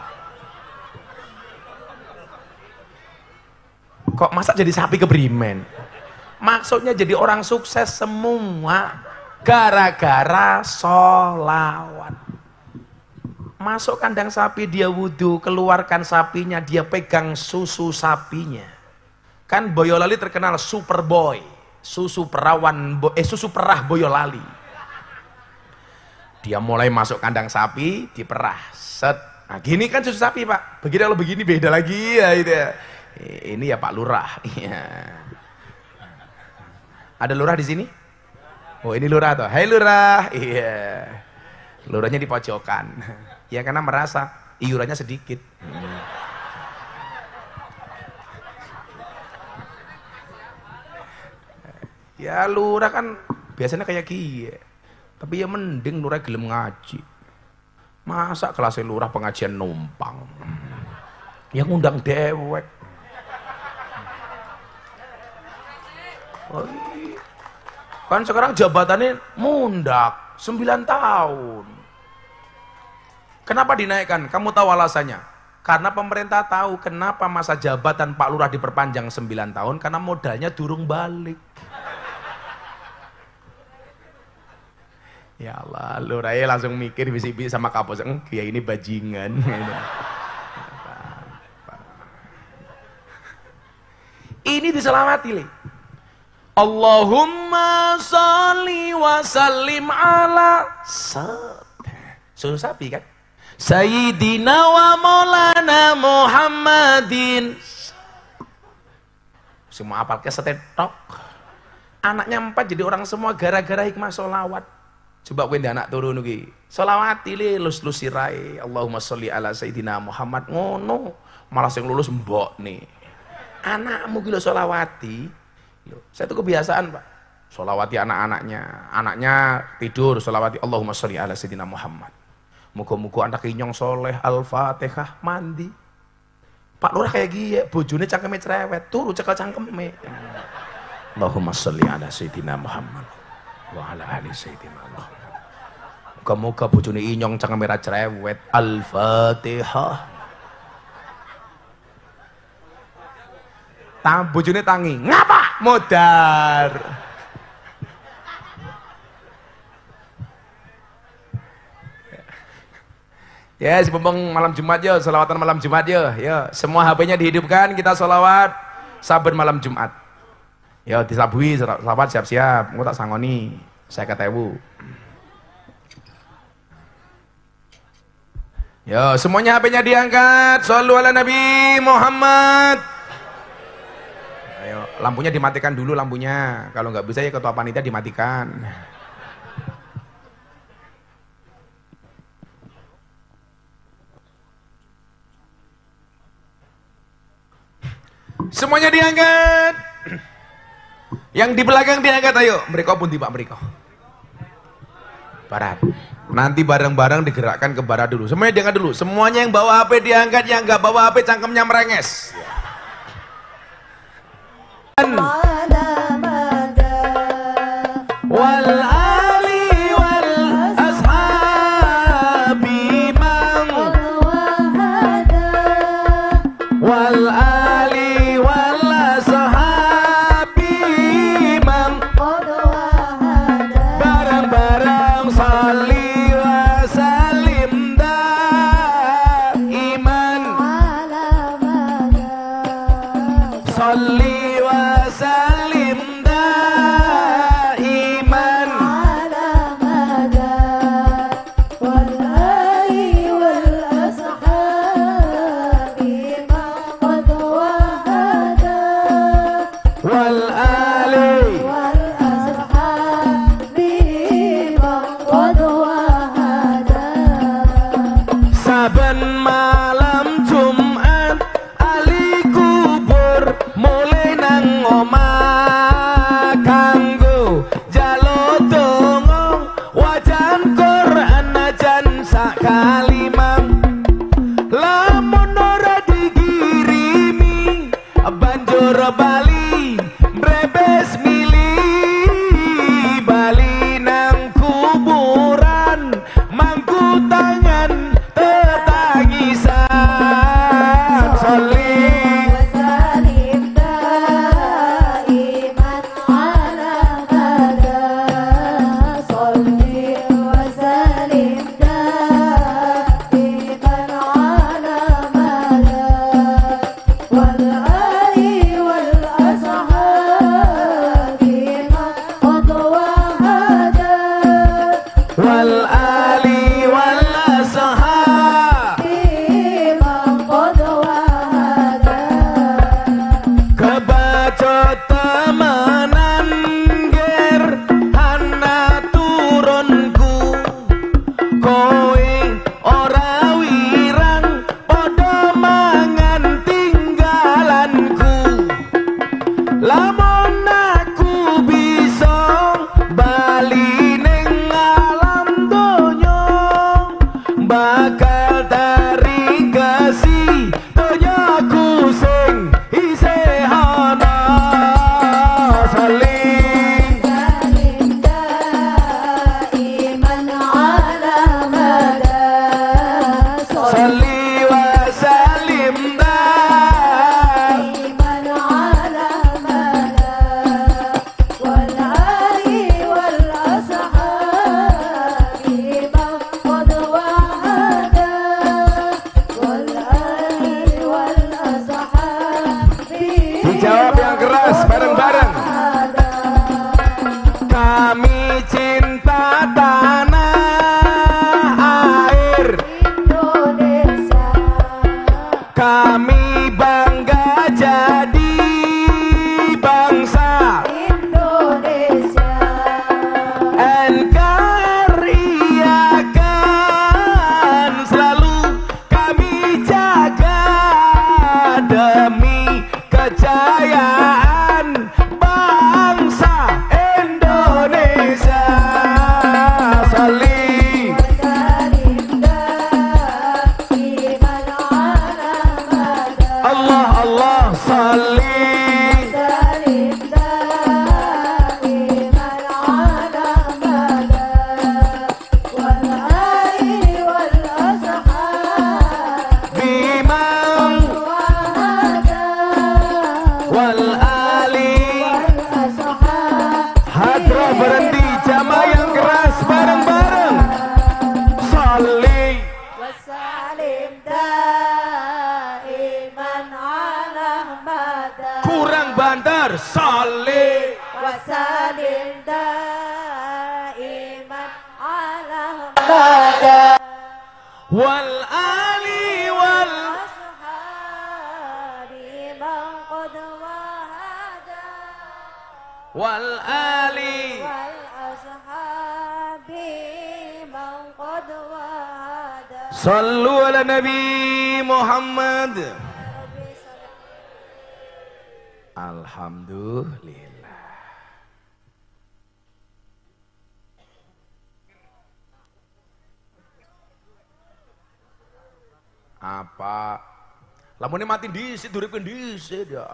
Kok masa jadi sapi keberimen? Maksudnya jadi orang sukses semua gara-gara solawat. Masuk kandang sapi dia wudhu, keluarkan sapinya, dia pegang susu sapinya. Kan Boyolali terkenal super boy susu perawan eh susu perah Boyolali. Dia mulai masuk kandang sapi, diperah. Set. Nah, gini kan susu sapi, Pak. Begini kalau begini beda lagi ya itu. Ya. Eh, ini ya Pak Lurah. *laughs* ya. Ada lurah di sini? Oh, ini lurah tuh. Hai lurah. Iya. Lurahnya di pojokan. *laughs* Ya karena merasa iurannya sedikit. Hmm. Ya lurah kan biasanya kayak kia. Ya. Tapi ya mending lurah gelem ngaji. Masa kelas lurah pengajian numpang. Yang undang dewek. Oh, iya. Kan sekarang jabatannya mundak sembilan tahun. Kenapa dinaikkan? Kamu tahu alasannya? Karena pemerintah tahu kenapa masa jabatan Pak Lurah diperpanjang 9 tahun karena modalnya durung balik. Ya Allah, lu raya langsung mikir bisik-bisik sama kapos, enggak, ya ini bajingan. *laughs* Gitu. ini diselamati, li. Allahumma salli wa sallim ala Sat. Suruh sapi kan? Sayyidina wa maulana Muhammadin. Semua apalnya setetok. Anaknya empat jadi orang semua gara-gara hikmah solawat. Coba kowe anak turun lagi Selawati le lus-lus sirai. Allahumma sholli ala sayidina Muhammad ngono. Malah sing lulus mbok nih. Anakmu ki solawati selawati. saya tuh kebiasaan, Pak. Solawati anak-anaknya, anaknya tidur, solawati Allahumma sholli ala sayidina Muhammad. Muka-muka anak kinyong soleh, al-fatihah, mandi. Pak Lurah kayak gini, bojone cangkeme cerewet, turu cekal cangkeme. Allahumma sholli ala sayidina Muhammad wa ala ali sayyidina Allah Moga-moga bojone inyong jangan merah cerewet. Al-Fatihah. Tam bojone tangi. Ngapa? Modar. Ya, yes, sebelum malam Jumat ya, selawatan malam Jumat ya. Ya, semua HP-nya dihidupkan, kita selawat saben malam Jumat. Ya, disabui selawat siap-siap, engko tak sangoni saya ketewu. Yo, ya, semuanya HP-nya diangkat. Sallu ala Nabi Muhammad. Ayo, lampunya dimatikan dulu lampunya. Kalau nggak bisa ya ketua panitia dimatikan. Semuanya diangkat. Yang di belakang diangkat ayo. Mereka pun tiba mereka. Barat. Nanti bareng-bareng digerakkan ke barat dulu. Semuanya diangkat dulu. Semuanya yang bawa HP diangkat, yang nggak bawa HP cangkemnya merenges. Yeah. dhisik duripke dhisik ya.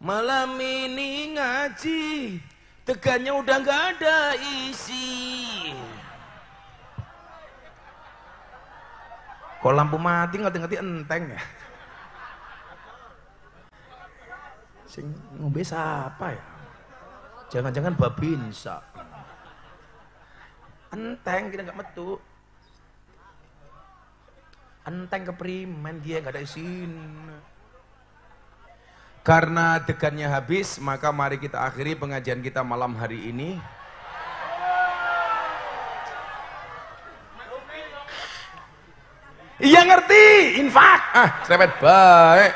Malam ini ngaji tegannya udah nggak ada isi. Kok lampu mati nggak ngerti enteng ya. Sing ngombe siapa ya? Jangan-jangan babinsa enteng kita nggak metu enteng keprimen dia nggak ada izin. karena degannya habis maka mari kita akhiri pengajian kita malam hari ini Iya ngerti, infak. Ah, serempet baik.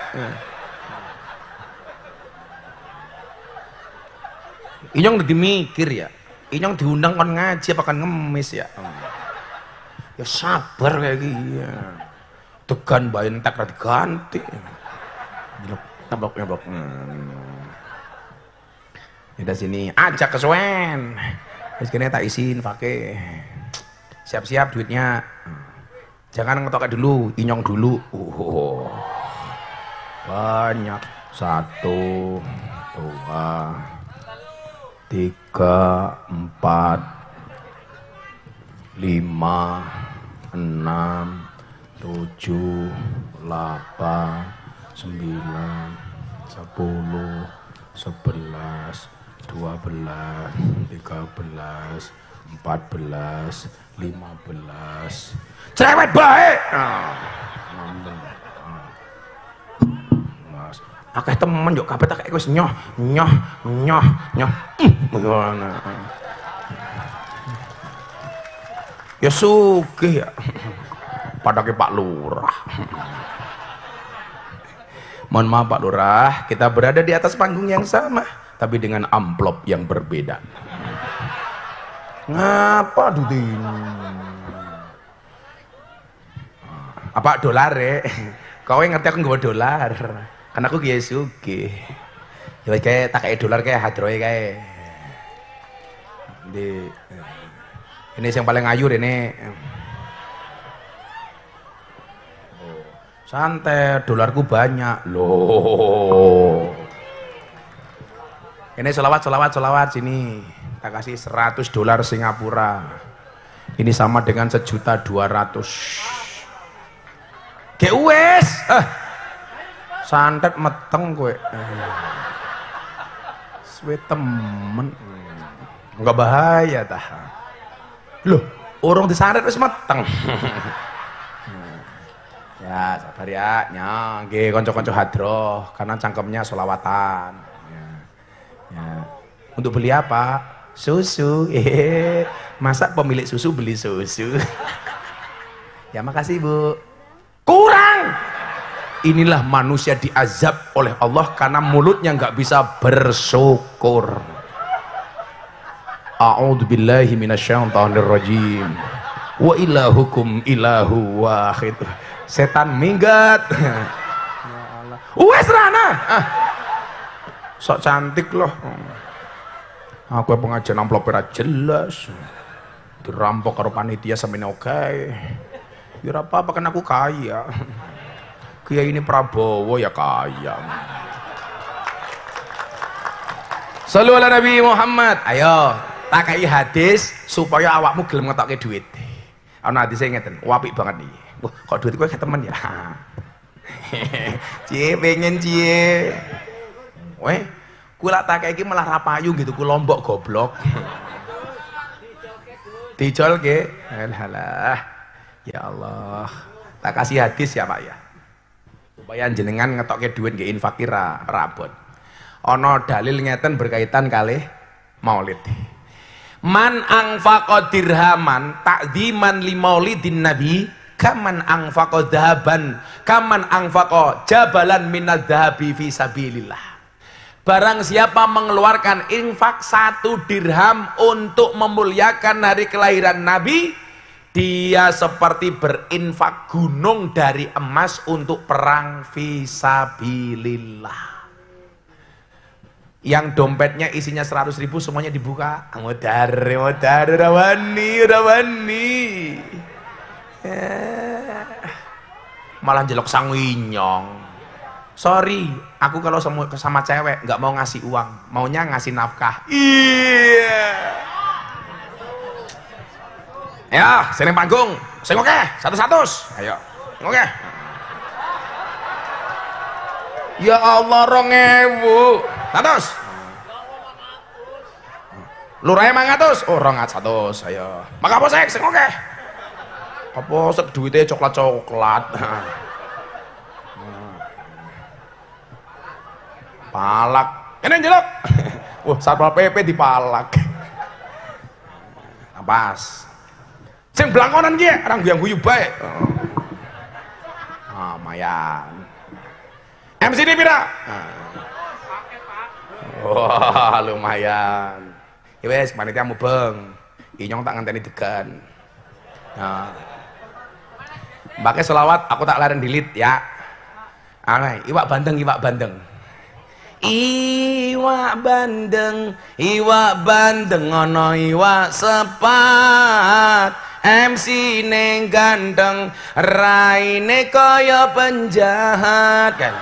Ini yang udah dimikir ya. Inyong diundang kan ngaji apa kan ngemis ya? Hmm. Ya sabar kayak gini. Ya. Degan bayi tak rati ganti. Tembok-tembok. Ya hmm. sini, ajak kesuwen. Terus gini tak isin pakai. Siap-siap duitnya. Jangan ngetokak dulu, inyong dulu. Oh. Banyak. Satu, dua, tiga, empat, lima, enam, tujuh, delapan, sembilan, sepuluh, sebelas, dua belas, tiga belas, empat belas, lima belas. Cewek baik! Nah, akeh temen yuk kabeh tak wis nyoh nyoh nyoh nyoh hmm, ngono ya sugih ya padake Pak Lurah mohon maaf Pak Lurah kita berada di atas panggung yang sama tapi dengan amplop yang berbeda ngapa dudin apa dolar ya kau ngerti aku nggak dolar kan aku kaya suki. ya kaya tak kaya dolar kaya hadroi kaya. di eh, ini yang paling ayur ini santai dolarku banyak loh ini selawat selawat selawat sini tak kasih 100 dolar Singapura ini sama dengan sejuta dua ratus Kewes. eh santet meteng kowe suwe temen enggak bahaya tah loh urung disantet wis meteng hmm. ya sabar ya nyang nggih kanca-kanca hadroh karena cangkemnya selawatan ya. ya. untuk beli apa susu *laughs* eh masa pemilik susu beli susu *laughs* ya makasih bu kurang inilah manusia diazab oleh Allah karena mulutnya nggak bisa bersyukur a'udzubillahi rajim. wa ilahukum ilahu wahid setan minggat ya wes rana ah. sok cantik loh aku pengajian amplopnya jelas dirampok karo panitia sampe oke okay. ya apa-apa kan aku kaya Kiai ini Prabowo ya kaya. Selalu ala Nabi Muhammad. Ayo, tak hadis supaya awakmu gelem ngetokke duit. Ana hadis saya ngeten, apik banget nih. Wah, kok duit gue kayak temen ya? *laughs* cie, pengen cie. Weh, kula tak kei malah rapayu gitu, ku lombok goblok. Dijol ke, alhalah. Ya Allah, tak kasih hadis ya Pak ya supaya jenengan ke duit ke infakir rabot. ono dalil ngeten berkaitan kali maulid. Man angfaqa dirhaman takdiman li maulidin nabi kaman angfaqa dahaban kaman angfaqa jabalan minad dahabi fi sabilillah. Barang siapa mengeluarkan infak satu dirham untuk memuliakan hari kelahiran Nabi, dia seperti berinfak gunung dari emas untuk perang visabilillah. Yang dompetnya isinya 100 ribu semuanya dibuka. Modar, modar, rawani, rawani. Eh. Malah jelok sanguinyong. Sorry, aku kalau sama, sama cewek nggak mau ngasih uang, maunya ngasih nafkah. Iya. Yeah. Ya, sering panggung. Sing oke, satu-satu. Ayo. Oke. Ya Allah, rong ewu. Satus. Lurahnya ngatus, Oh, rong satu Ayo. Maka apa sek? Sing oke. Okay. Apa sek duitnya coklat-coklat. Palak. Ini jelek. *laughs* Wah, Satpol PP dipalak. Nampas. Sing blangkonan dia orang biang guyu oh. oh mayan. MC ini pira? Wah, lumayan. Ya wis, panitia beng, Inyong tak ngenteni degan. Nah. pakai selawat aku tak laren dilit ya. Aneh, iwak bandeng, iwak bandeng iwak bandeng iwak bandeng ana iwak sepat MC Neng gandeng raine kaya penjahat kan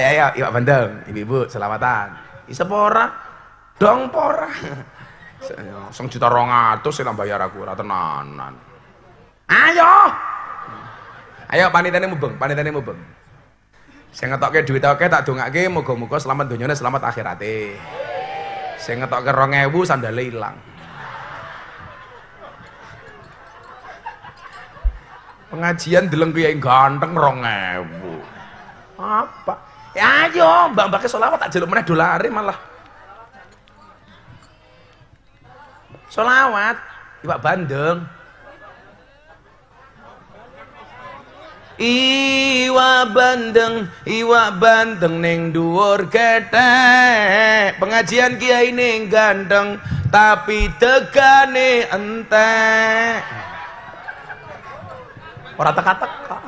ayo ayo iwak bandeng ibu-ibu selamatan isa pora dong pora sang juta rong atus bayar aku rata tenanan ayo Ayo panitane mubeng, panitane mubeng. Saya Sing ngetokke duit oke, tak ke, moga moga selamat dunia, selamat Saya akhirate. Sing ngetokke ewu, sandalnya hilang. Pengajian dileng kiai ganteng ewu. Apa? Ya ayo, mbak ke solawat tak jeluk mana dolari malah. Selawat, iwak bandeng. Iwa bandeng, iwa bandeng neng dhuwur ketek Pengajian kiai neng gandeng, tapi tegane entek. Orang teka-teka.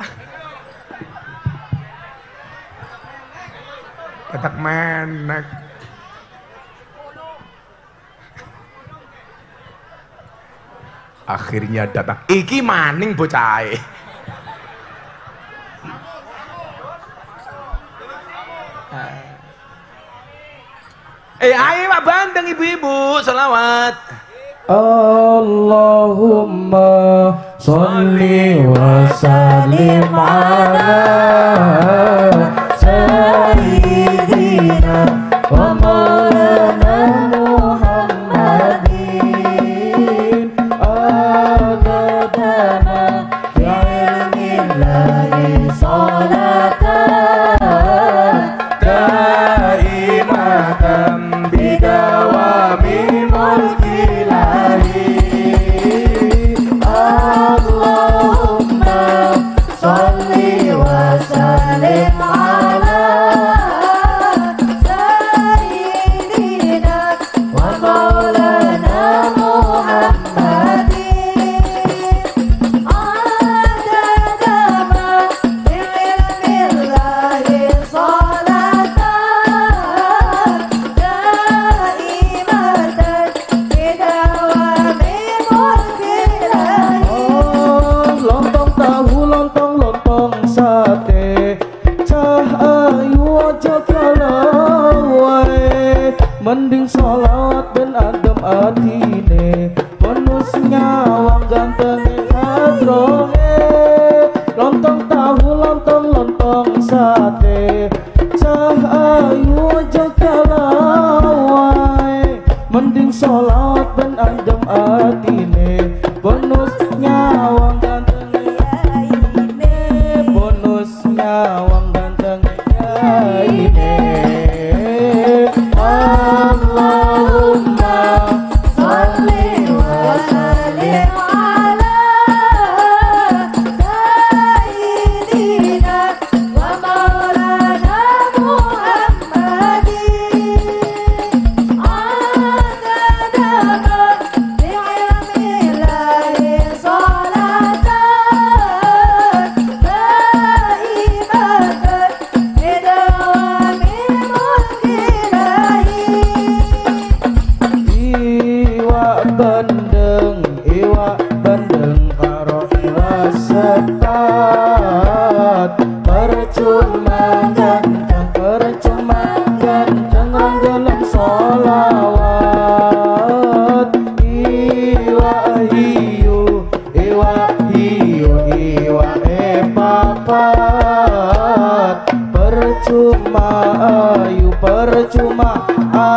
Ketek menek. Akhirnya datang. Iki maning bucai. Eh, ayo Pak Bandeng ibu-ibu, selawat. Allahumma sholli wa sallim ala sayyidina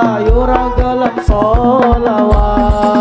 kayu galak solawat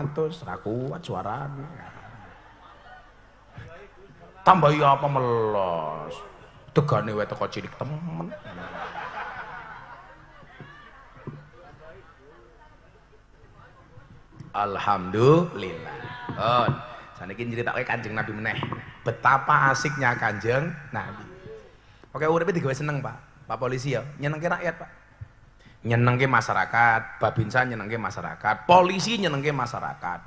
mantus, aku kuat suara, Tambah ya apa melos. tegane wae teko cilik temen. Alhamdulillah. Oh, saniki nyritakake Kanjeng Nabi meneh. Betapa asiknya Kanjeng Nabi. Oke, uripe digawe seneng, Pak. Pak polisi ya, nyenengke rakyat, Pak nyenengke masyarakat, babinsa nyenengke masyarakat, polisi nyenengke masyarakat.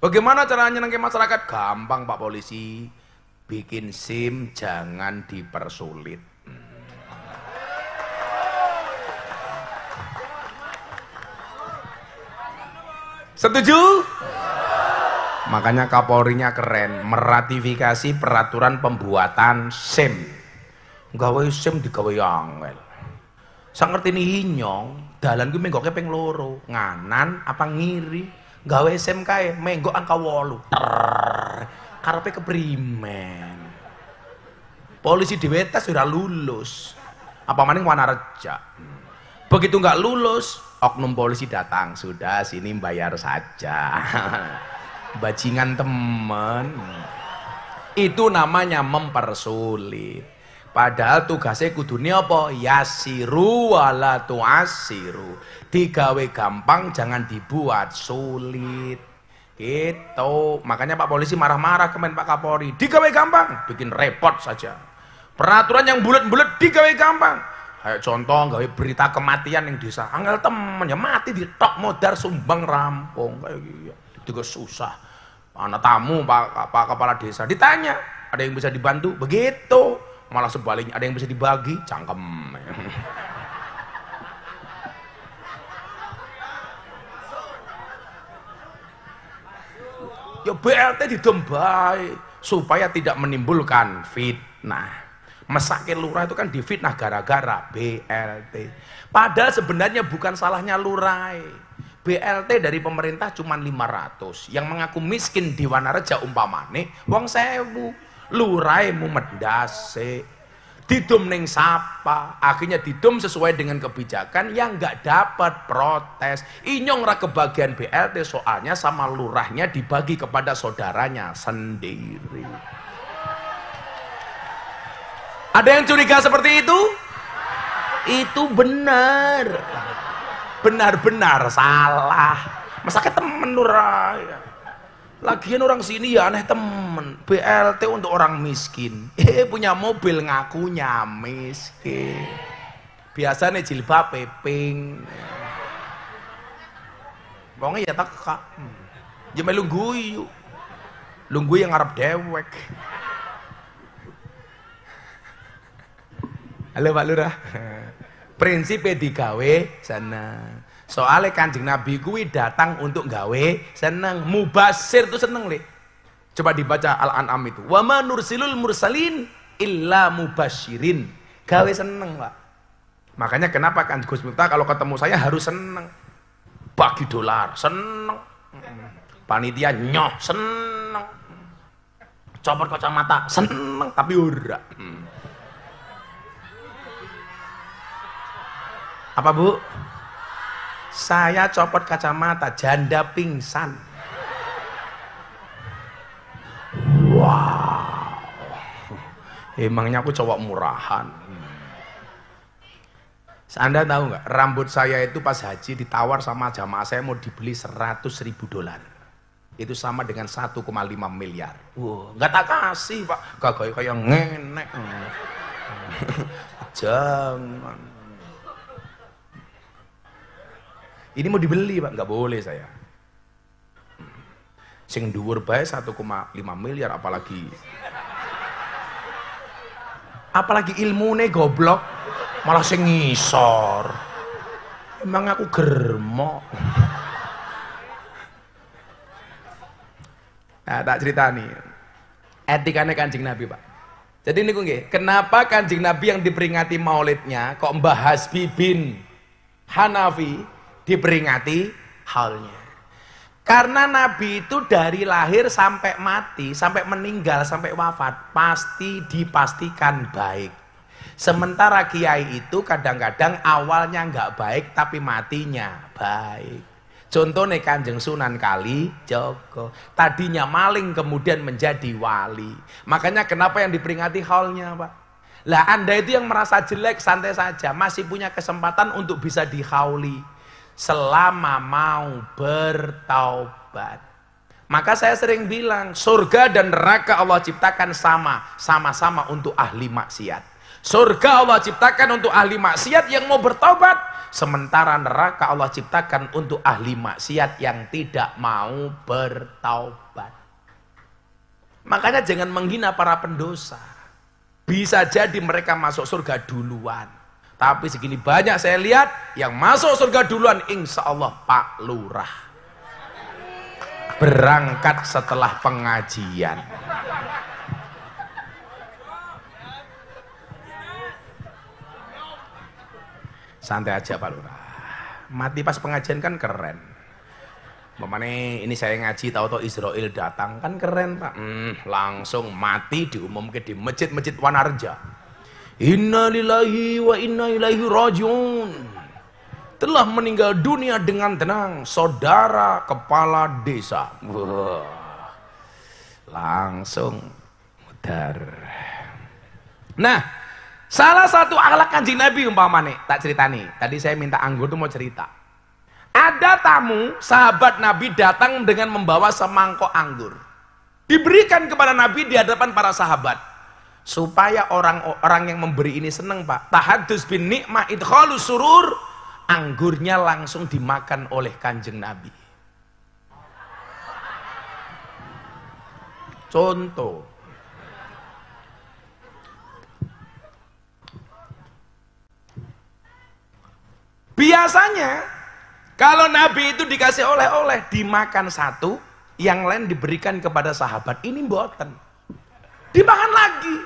Bagaimana cara nyenengke masyarakat? Gampang Pak Polisi. Bikin SIM jangan dipersulit. Setuju? Makanya Kapolrinya keren, meratifikasi peraturan pembuatan SIM. Gawe SIM digawe angel. Sak ini hinyong, dalan gue menggoknya ping loro, nganan apa ngiri. Gawe SMK e menggok angka 8. Karepe keprimen. Polisi di tes sudah lulus. Apa maning wanareja. Begitu nggak lulus, oknum polisi datang, sudah sini bayar saja. *laughs* Bajingan temen. Itu namanya mempersulit. Padahal tugasnya kudune apa? Yasiru wala tuasiru. Digawe gampang jangan dibuat sulit. Gitu. Makanya Pak Polisi marah-marah Kemen Pak Kapolri. Digawe gampang, bikin repot saja. Peraturan yang bulat-bulat digawe gampang. Kayak contoh gawe berita kematian yang desa. Angel temen mati di tok modar sumbang rampung kayak gitu. Juga susah. Anak tamu Pak, Pak Kepala Desa ditanya, ada yang bisa dibantu? Begitu malah sebaliknya ada yang bisa dibagi cangkem ya BLT didembai supaya tidak menimbulkan fitnah Mesake lurah itu kan difitnah gara-gara BLT. Padahal sebenarnya bukan salahnya lurah. BLT dari pemerintah cuma 500. Yang mengaku miskin di Wanareja umpamane wong sewu lurai mendase didum neng sapa akhirnya didum sesuai dengan kebijakan yang nggak dapat protes inyong ra kebagian BLT soalnya sama lurahnya dibagi kepada saudaranya sendiri ada yang curiga seperti itu itu benar benar-benar salah masa temen lurah ya? Lagian orang sini ya aneh temen. BLT untuk orang miskin. *laughs* Eh punya mobil ngakunya miskin. Biasanya jilbab peping. Pokoknya ya tak kak. Hmm. Ya melu guyu. Lungguh yang ngarep dewek. Halo Pak Lurah. Eh. Prinsip digawe sana. Soale Kanjeng Nabi kuwi datang untuk gawe seneng. Mubasir itu seneng, Lek. Coba dibaca Al-An'am itu. Wa ma nursilul mursalin illa mubasyirin. Gawe seneng, Pak. Makanya kenapa kan Gus Miftah kalau ketemu saya harus seneng. Bagi dolar, seneng. Panitia nyoh, seneng. Copot kacamata, seneng tapi ora. Hmm. Apa, Bu? Saya copot kacamata, janda pingsan. Wow. Emangnya aku cowok murahan. Anda tahu nggak, rambut saya itu pas haji ditawar sama jamaah saya mau dibeli 100 ribu dolar. Itu sama dengan 1,5 miliar. Wow, nggak tak kasih pak, kagak kayak kayak ngenek. Hmm. Jangan. Ini mau dibeli pak, nggak boleh saya. Sing dhuwur bae 1,5 miliar apalagi. Apalagi ilmu ilmune goblok, malah sing ngisor. Emang aku germo. Nah, tak cerita nih. Etikanya kancing Nabi, Pak. Jadi ini nggih, kenapa Kanjeng Nabi yang diperingati Maulidnya kok membahas bibin Hanafi diperingati haulnya. Karena Nabi itu dari lahir sampai mati, sampai meninggal, sampai wafat, pasti dipastikan baik. Sementara kiai itu kadang-kadang awalnya nggak baik, tapi matinya baik. Contohnya Kanjeng Sunan Kali Joko. Tadinya maling kemudian menjadi wali. Makanya kenapa yang diperingati haulnya Pak? Lah Anda itu yang merasa jelek santai saja. Masih punya kesempatan untuk bisa dihauli selama mau bertaubat. Maka saya sering bilang, surga dan neraka Allah ciptakan sama, sama-sama untuk ahli maksiat. Surga Allah ciptakan untuk ahli maksiat yang mau bertobat, sementara neraka Allah ciptakan untuk ahli maksiat yang tidak mau bertaubat. Makanya jangan menghina para pendosa. Bisa jadi mereka masuk surga duluan. Tapi segini banyak saya lihat yang masuk surga duluan insya Allah Pak Lurah. Berangkat setelah pengajian. Santai aja Pak Lurah. Mati pas pengajian kan keren. Mamane ini saya ngaji tahu-tahu Israel datang kan keren Pak. Hmm, langsung mati diumumkan di masjid-masjid Wanarja. Inna lillahi wa inna ilaihi rajiun. Telah meninggal dunia dengan tenang saudara kepala desa. Wah. Langsung mudar. Nah, salah satu akhlak kanjeng Nabi nih, tak cerita nih. Tadi saya minta anggur tuh mau cerita. Ada tamu sahabat Nabi datang dengan membawa semangkok anggur. Diberikan kepada Nabi di hadapan para sahabat supaya orang-orang yang memberi ini seneng pak tahadus bin nikmah idkhalu surur anggurnya langsung dimakan oleh kanjeng nabi contoh biasanya kalau nabi itu dikasih oleh-oleh dimakan satu yang lain diberikan kepada sahabat ini boten dimakan lagi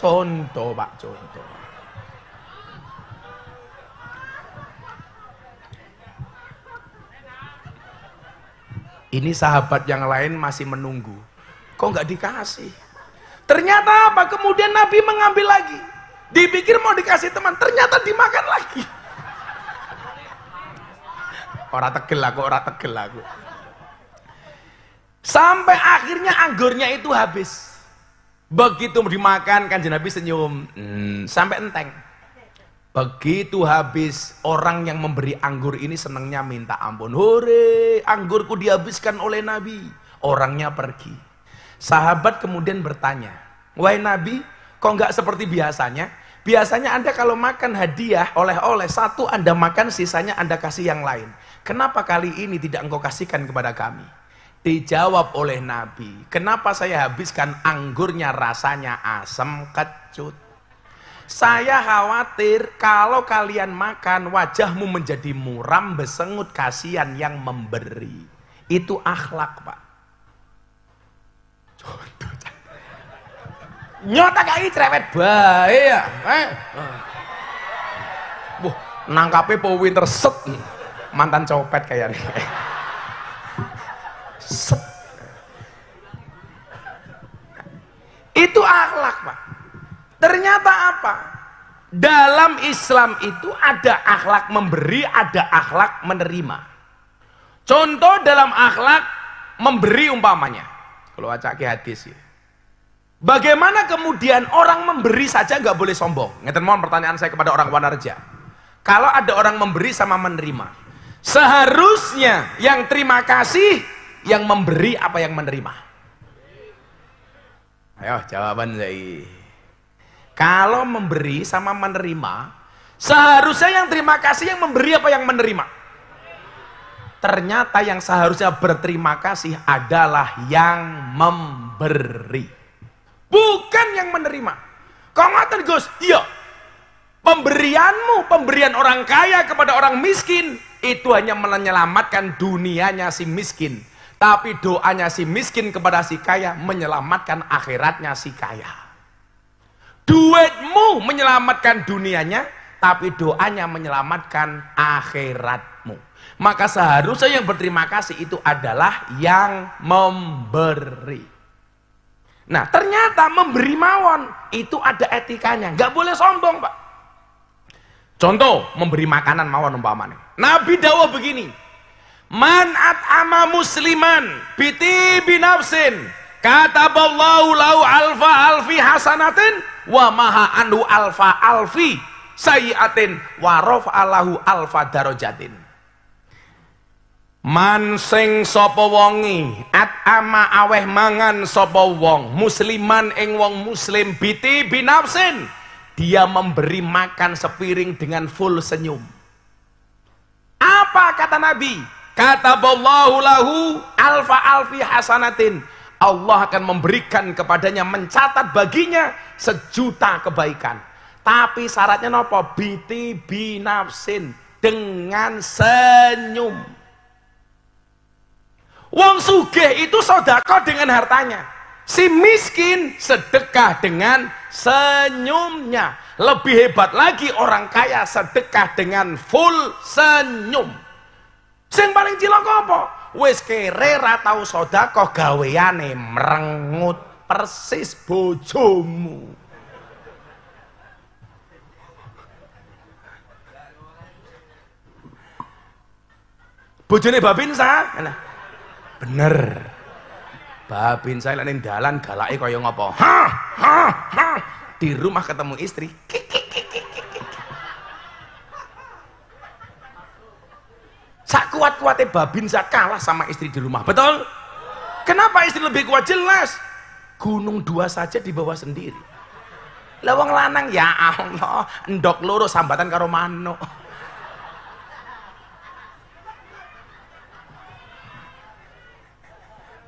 contoh pak contoh ini sahabat yang lain masih menunggu kok nggak dikasih ternyata apa kemudian Nabi mengambil lagi dipikir mau dikasih teman ternyata dimakan lagi orang tegel aku orang tegel aku Sampai akhirnya anggurnya itu habis. Begitu dimakan kan Nabi senyum, hmm, sampai enteng. Begitu habis orang yang memberi anggur ini senangnya minta ampun. Hore, anggurku dihabiskan oleh Nabi. Orangnya pergi. Sahabat kemudian bertanya, "Wahai Nabi, kok nggak seperti biasanya? Biasanya Anda kalau makan hadiah oleh-oleh satu Anda makan sisanya Anda kasih yang lain. Kenapa kali ini tidak engkau kasihkan kepada kami?" Dijawab oleh Nabi, kenapa saya habiskan anggurnya rasanya asam kecut? Saya khawatir kalau kalian makan wajahmu menjadi muram, besengut, kasihan yang memberi. Itu akhlak, Pak. Nyota kaki cerewet baik ya. Eh. Wah, nangkapnya po winter set. Mantan copet kayaknya. Itu akhlak, Pak. Ternyata apa? Dalam Islam itu ada akhlak memberi, ada akhlak menerima. Contoh dalam akhlak memberi umpamanya. Kalau acaki hadis ya. Bagaimana kemudian orang memberi saja nggak boleh sombong? Ngeten mohon pertanyaan saya kepada orang Wanarja. Kalau ada orang memberi sama menerima, seharusnya yang terima kasih yang memberi apa yang menerima? Ayo jawaban saya. Kalau memberi sama menerima, seharusnya yang terima kasih yang memberi apa yang menerima? Ternyata yang seharusnya berterima kasih adalah yang memberi. Bukan yang menerima. kau ngerti Gus? Iya. Pemberianmu, pemberian orang kaya kepada orang miskin, itu hanya menyelamatkan dunianya si miskin tapi doanya si miskin kepada si kaya menyelamatkan akhiratnya si kaya. Duitmu menyelamatkan dunianya, tapi doanya menyelamatkan akhiratmu. Maka seharusnya yang berterima kasih itu adalah yang memberi. Nah ternyata memberi mawon itu ada etikanya. Nggak boleh sombong pak. Contoh memberi makanan mawon umpamanya. Nabi Dawah begini Man at'ama musliman biti binafsin kataballahu lau alfa alfi hasanatin wa maha anhu alfa alfi sayiatin wa alahu alfa darojatin. Man sing sapa wonge at'ama aweh mangan sapa wong musliman ing wong muslim biti binafsin dia memberi makan sepiring dengan full senyum. Apa kata Nabi? kataballahu lahu alfa alfi hasanatin Allah akan memberikan kepadanya mencatat baginya sejuta kebaikan tapi syaratnya nopo biti binafsin dengan senyum wong sugih itu sodako dengan hartanya si miskin sedekah dengan senyumnya lebih hebat lagi orang kaya sedekah dengan full senyum Sing paling cilok apa? Wis kere ra tau sedekah gaweane merengut persis bojomu. Bojone sa? Bener. Babin lek ning dalan galake kaya ngopo? Ha ha ha. Di rumah ketemu istri. Kik, kik, kik, kik. Sak kuat-kuatnya babin sak kalah sama istri di rumah. Betul? Kenapa istri lebih kuat? Jelas. Gunung dua saja di bawah sendiri. Lawang lanang ya Allah, endok loro sambatan karo manuk.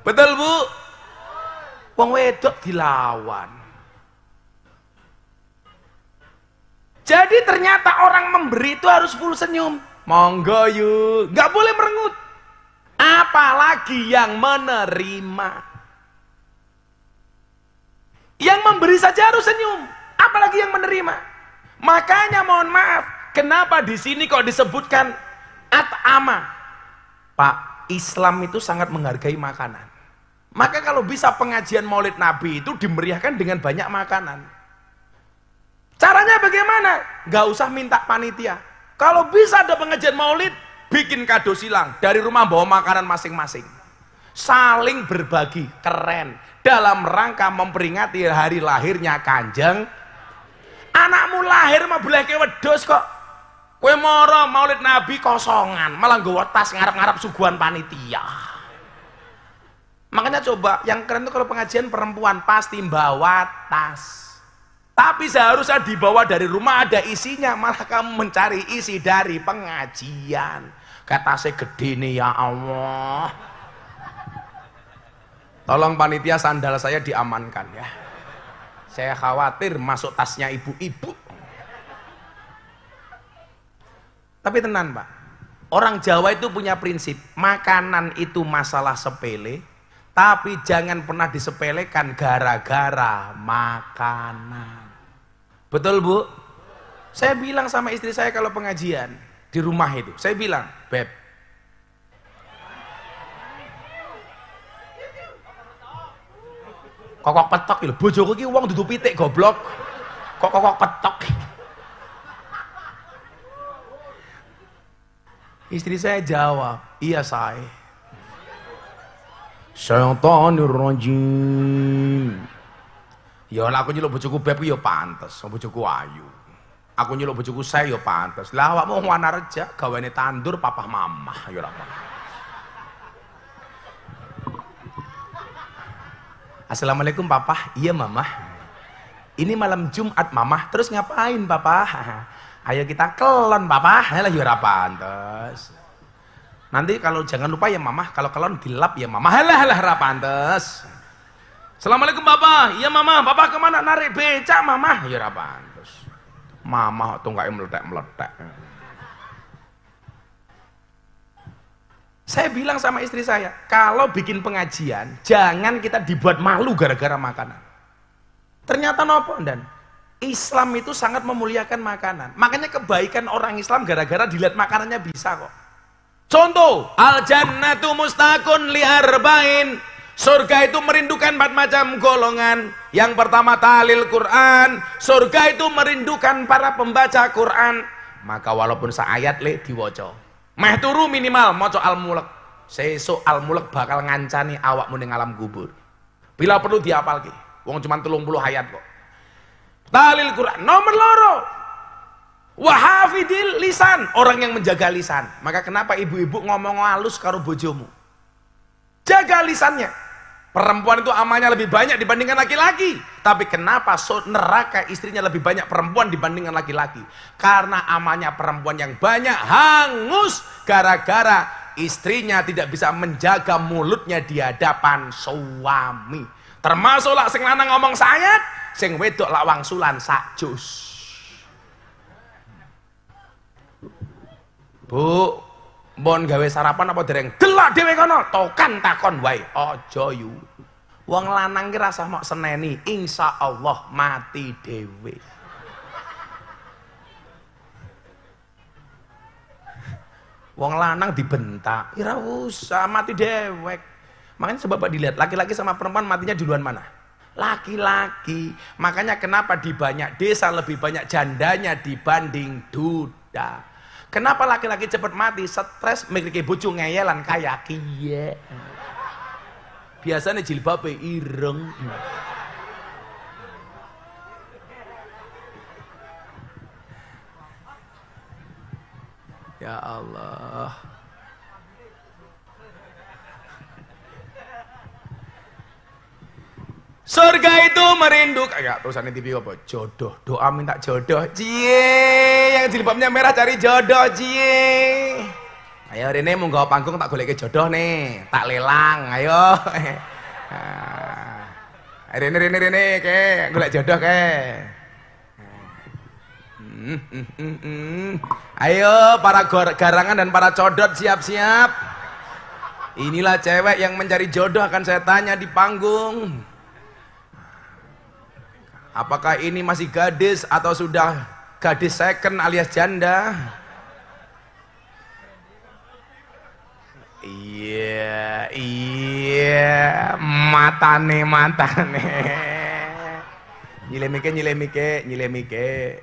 Betul, Bu? Wong wedok dilawan. Jadi ternyata orang memberi itu harus full senyum monggo yuk nggak boleh merengut apalagi yang menerima yang memberi saja harus senyum apalagi yang menerima makanya mohon maaf kenapa di sini kok disebutkan at'ama Pak Islam itu sangat menghargai makanan maka kalau bisa pengajian maulid nabi itu dimeriahkan dengan banyak makanan caranya bagaimana? gak usah minta panitia kalau bisa ada pengajian maulid, bikin kado silang. Dari rumah bawa makanan masing-masing. Saling berbagi, keren. Dalam rangka memperingati hari lahirnya kanjeng. Anakmu lahir mah boleh kewedos kok. Kue moro maulid nabi kosongan. Malah gue tas ngarep-ngarep suguhan panitia. Makanya coba, yang keren itu kalau pengajian perempuan pasti bawa tas tapi seharusnya dibawa dari rumah ada isinya, malah kamu mencari isi dari pengajian. Kata saya gede nih ya Allah. Tolong panitia sandal saya diamankan ya. Saya khawatir masuk tasnya ibu-ibu. Tapi tenang Pak, orang Jawa itu punya prinsip, makanan itu masalah sepele, tapi jangan pernah disepelekan gara-gara makanan. Betul bu? Saya bilang sama istri saya kalau pengajian di rumah itu, saya bilang, beb. Kokok petok lho, bojoku ki uang duduk pitik goblok. Kok kokok petok. Istri saya jawab, iya saya. Syaitanir rajim. Ya lah aku nyeluk bojoku beb ya pantes, bojoku ayu. Aku nyeluk bojoku saya ya pantes. Lah awakmu wana reja gawene tandur papah mamah ya ora Assalamualaikum papah. Iya mamah. Ini malam Jumat mamah. Terus ngapain papah? *laughs* Ayo kita kelon papah. Lah ya ora pantes. Nanti kalau jangan lupa ya mamah, kalau kelon dilap ya mamah. Halah halah ora pantes. Assalamualaikum bapak, Iya mama, bapak kemana? Narik becak mama. Ya apa? Terus mama tunggaknya meletak meletak. Saya bilang sama istri saya, kalau bikin pengajian, jangan kita dibuat malu gara-gara makanan. Ternyata nopo dan Islam itu sangat memuliakan makanan. Makanya kebaikan orang Islam gara-gara dilihat makanannya bisa kok. Contoh, al jannatu mustakun li arba'in Surga itu merindukan empat macam golongan. Yang pertama talil Quran. Surga itu merindukan para pembaca Quran. Maka walaupun seayat le diwoco. Meh turu minimal moco al-mulek. Sesuk al-mulek bakal ngancani awak muning alam kubur. Bila perlu dihafalke. Wong cuma telung puluh hayat kok. Talil Quran. Nomor loro. Wahafidil lisan. Orang yang menjaga lisan. Maka kenapa ibu-ibu ngomong halus karo bojomu? Jaga lisannya. Perempuan itu amalnya lebih banyak dibandingkan laki-laki. Tapi kenapa so, neraka istrinya lebih banyak perempuan dibandingkan laki-laki? Karena amalnya perempuan yang banyak hangus gara-gara istrinya tidak bisa menjaga mulutnya di hadapan suami. Termasuk lah sing lanang ngomong sayat, sing wedok lak wangsulan sakjus. Bu, Bon gawe sarapan apa dereng? Delok dhewe kono, tokan takon wae. Aja yu. Wong lanang ki rasah mok seneni, insyaallah mati dhewe. Wong lanang dibentak, ora usah mati dewek. Makanya sebab dilihat laki-laki sama perempuan matinya duluan mana? Laki-laki. Makanya kenapa di banyak desa lebih banyak jandanya dibanding duda. Kenapa laki-laki cepat mati? Stres memiliki bojo ngeyelan kaya kiye. Iya. Biasanya jilbabe ireng. Ya Allah. Surga itu merinduk. Ya, tulisannya TV apa? Jodoh. Doa minta jodoh. Cie, yang jilbabnya merah cari jodoh. Cie. Ayo Rene mau nggak panggung tak boleh ke jodoh nih. Tak lelang. Ayo. Rene Rene Rene ke golek jodoh ke. Hmm, Ayo para garangan dan para codot siap-siap. Inilah cewek yang mencari jodoh akan saya tanya di panggung. Apakah ini masih gadis atau sudah gadis second alias janda? Iya, yeah, iya, yeah. matane matane. Nyilemike nyilemike nyilemike.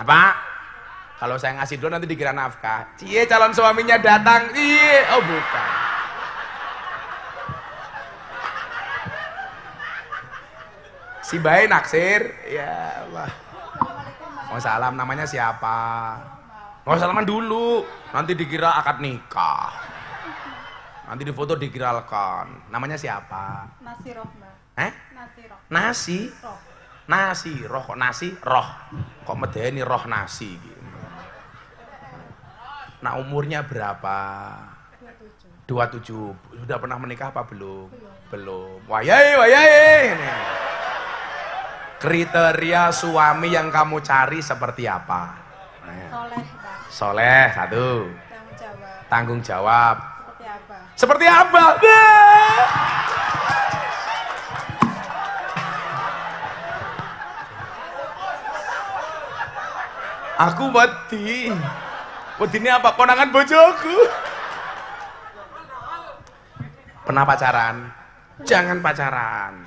Apa? Kalau saya ngasih dulu nanti dikira nafkah. Cie calon suaminya datang. Iya, oh bukan. si bayi naksir ya Allah mau salam namanya siapa mau salaman dulu nanti dikira akad nikah nanti di foto dikira namanya siapa nasi roh eh nasi roh nasi roh nasi roh kok nasi roh kok medeni roh nasi gitu. nah umurnya berapa 27 sudah pernah menikah apa belum belum, belum. wayai wayai iya, iya, iya kriteria suami yang kamu cari seperti apa? Soleh, Soleh, satu. Tanggung jawab. Seperti apa? Seperti apa? Aku mati. Wedi ini apa? Konangan bojoku. Pernah pacaran? Jangan pacaran.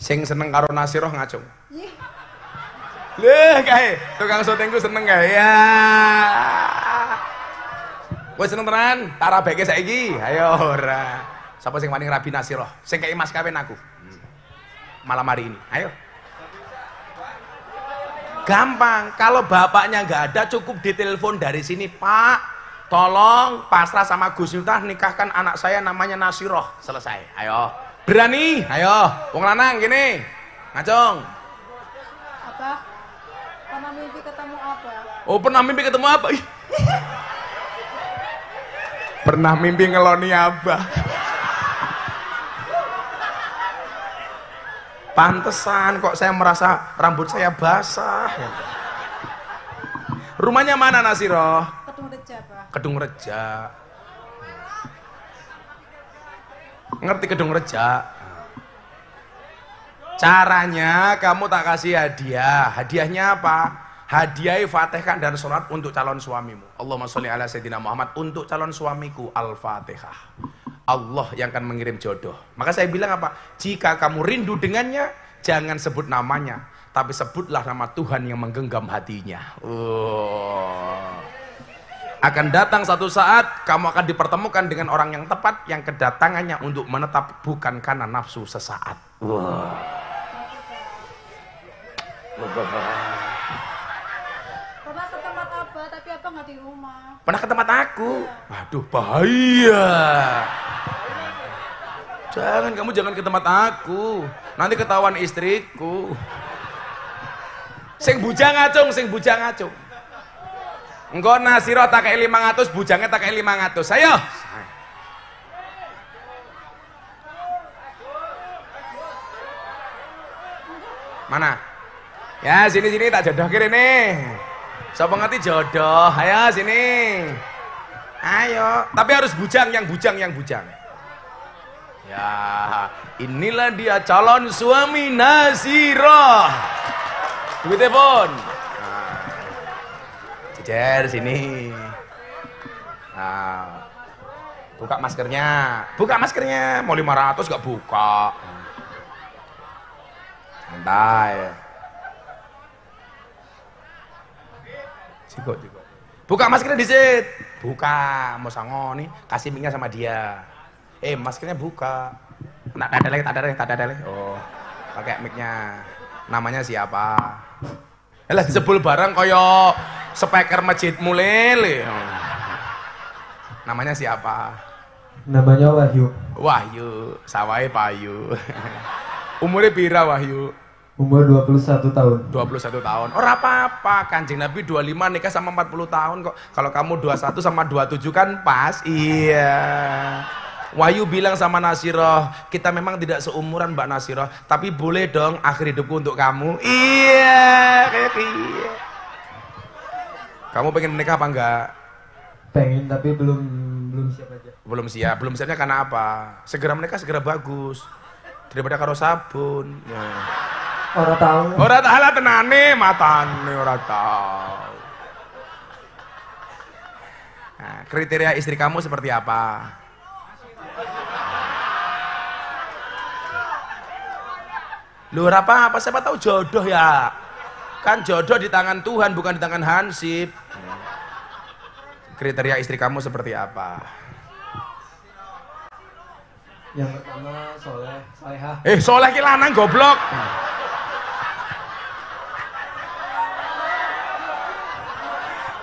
Sing seneng karo nasiroh ngacung. Iya. Leh kae, tukang syutingku seneng kae. Ya. seneng tenan, tara saya saiki. Ayo ora. Sapa sing wani rabi nasiroh? Sing kei mas kawin aku. Hmm. Malam hari ini. Ayo. Gampang, kalau bapaknya nggak ada cukup ditelepon dari sini, Pak. Tolong pasrah sama Gus Miftah nikahkan anak saya namanya Nasiroh. Selesai. Ayo. Berani? Ayo, wong lanang gini. ngacong Apa? Pernah mimpi ketemu apa? Oh, pernah mimpi ketemu apa? pernah mimpi ngeloni abah. Pantesan kok saya merasa rambut saya basah. Rumahnya mana Nasiro? Kedung Reja, Pak. Kedung Reja. ngerti gedung reja caranya kamu tak kasih hadiah hadiahnya apa hadiahi fatihkan dan sholat untuk calon suamimu Allahumma sholli ala sayyidina Muhammad untuk calon suamiku al-fatihah Allah yang akan mengirim jodoh maka saya bilang apa jika kamu rindu dengannya jangan sebut namanya tapi sebutlah nama Tuhan yang menggenggam hatinya oh akan datang satu saat kamu akan dipertemukan dengan orang yang tepat yang kedatangannya untuk menetap bukan karena nafsu sesaat. Wow. Bapak ke tempat apa? tapi Abah nggak di rumah. Pernah ke tempat aku? Waduh bahaya. Jangan kamu jangan ke tempat aku. Nanti ketahuan istriku. Sing bujang acung, sing bujang acung. Engko nasiro tak kei 500, bujangnya tak kei 500. Ayo. Mana? Ya, sini-sini tak jodoh kiri nih. Saya pengerti jodoh? Ayo sini. Ayo, tapi harus bujang yang bujang yang bujang. Ya, inilah dia calon suami Nasiro. Duitnya pun. Jejer sini. Nah, buka maskernya. Buka maskernya. Mau 500 gak buka. Santai. Cikok, cikok. Buka maskernya di disit. Buka, mau sango nih. Kasih minyak sama dia. Eh, maskernya buka. Tak ada lagi, tak ada lagi, tak ada lagi. Oh, pakai miknya, Namanya siapa? Lah *laughs* jebul barang koyo speaker masjid mulele. Namanya siapa? Namanya Wahyu. Wahyu, sawai payu. *laughs* Umurnya pira Wahyu? Umur 21 tahun. 21 tahun. Orang oh, apa-apa, Kanjeng Nabi 25 nikah sama 40 tahun kok. Kalau kamu 21 sama 27 kan pas. Iya. Wahyu bilang sama Nasiroh, kita memang tidak seumuran Mbak Nasiroh, tapi boleh dong akhir hidupku untuk kamu. Iya, kayak iya. Kamu pengen menikah apa enggak? Pengen tapi belum belum siap aja. Belum siap, belum siapnya karena apa? Segera menikah segera bagus. Daripada karo sabun. Ya. Orang tahu. Orang tahu tenane matane orang tahu. Nah, kriteria istri kamu seperti apa? Lu apa apa siapa tahu jodoh ya. Kan jodoh di tangan Tuhan bukan di tangan Hansip. Kriteria istri kamu seperti apa? Yang pertama soleh, solehah. Eh soleh kilanang goblok.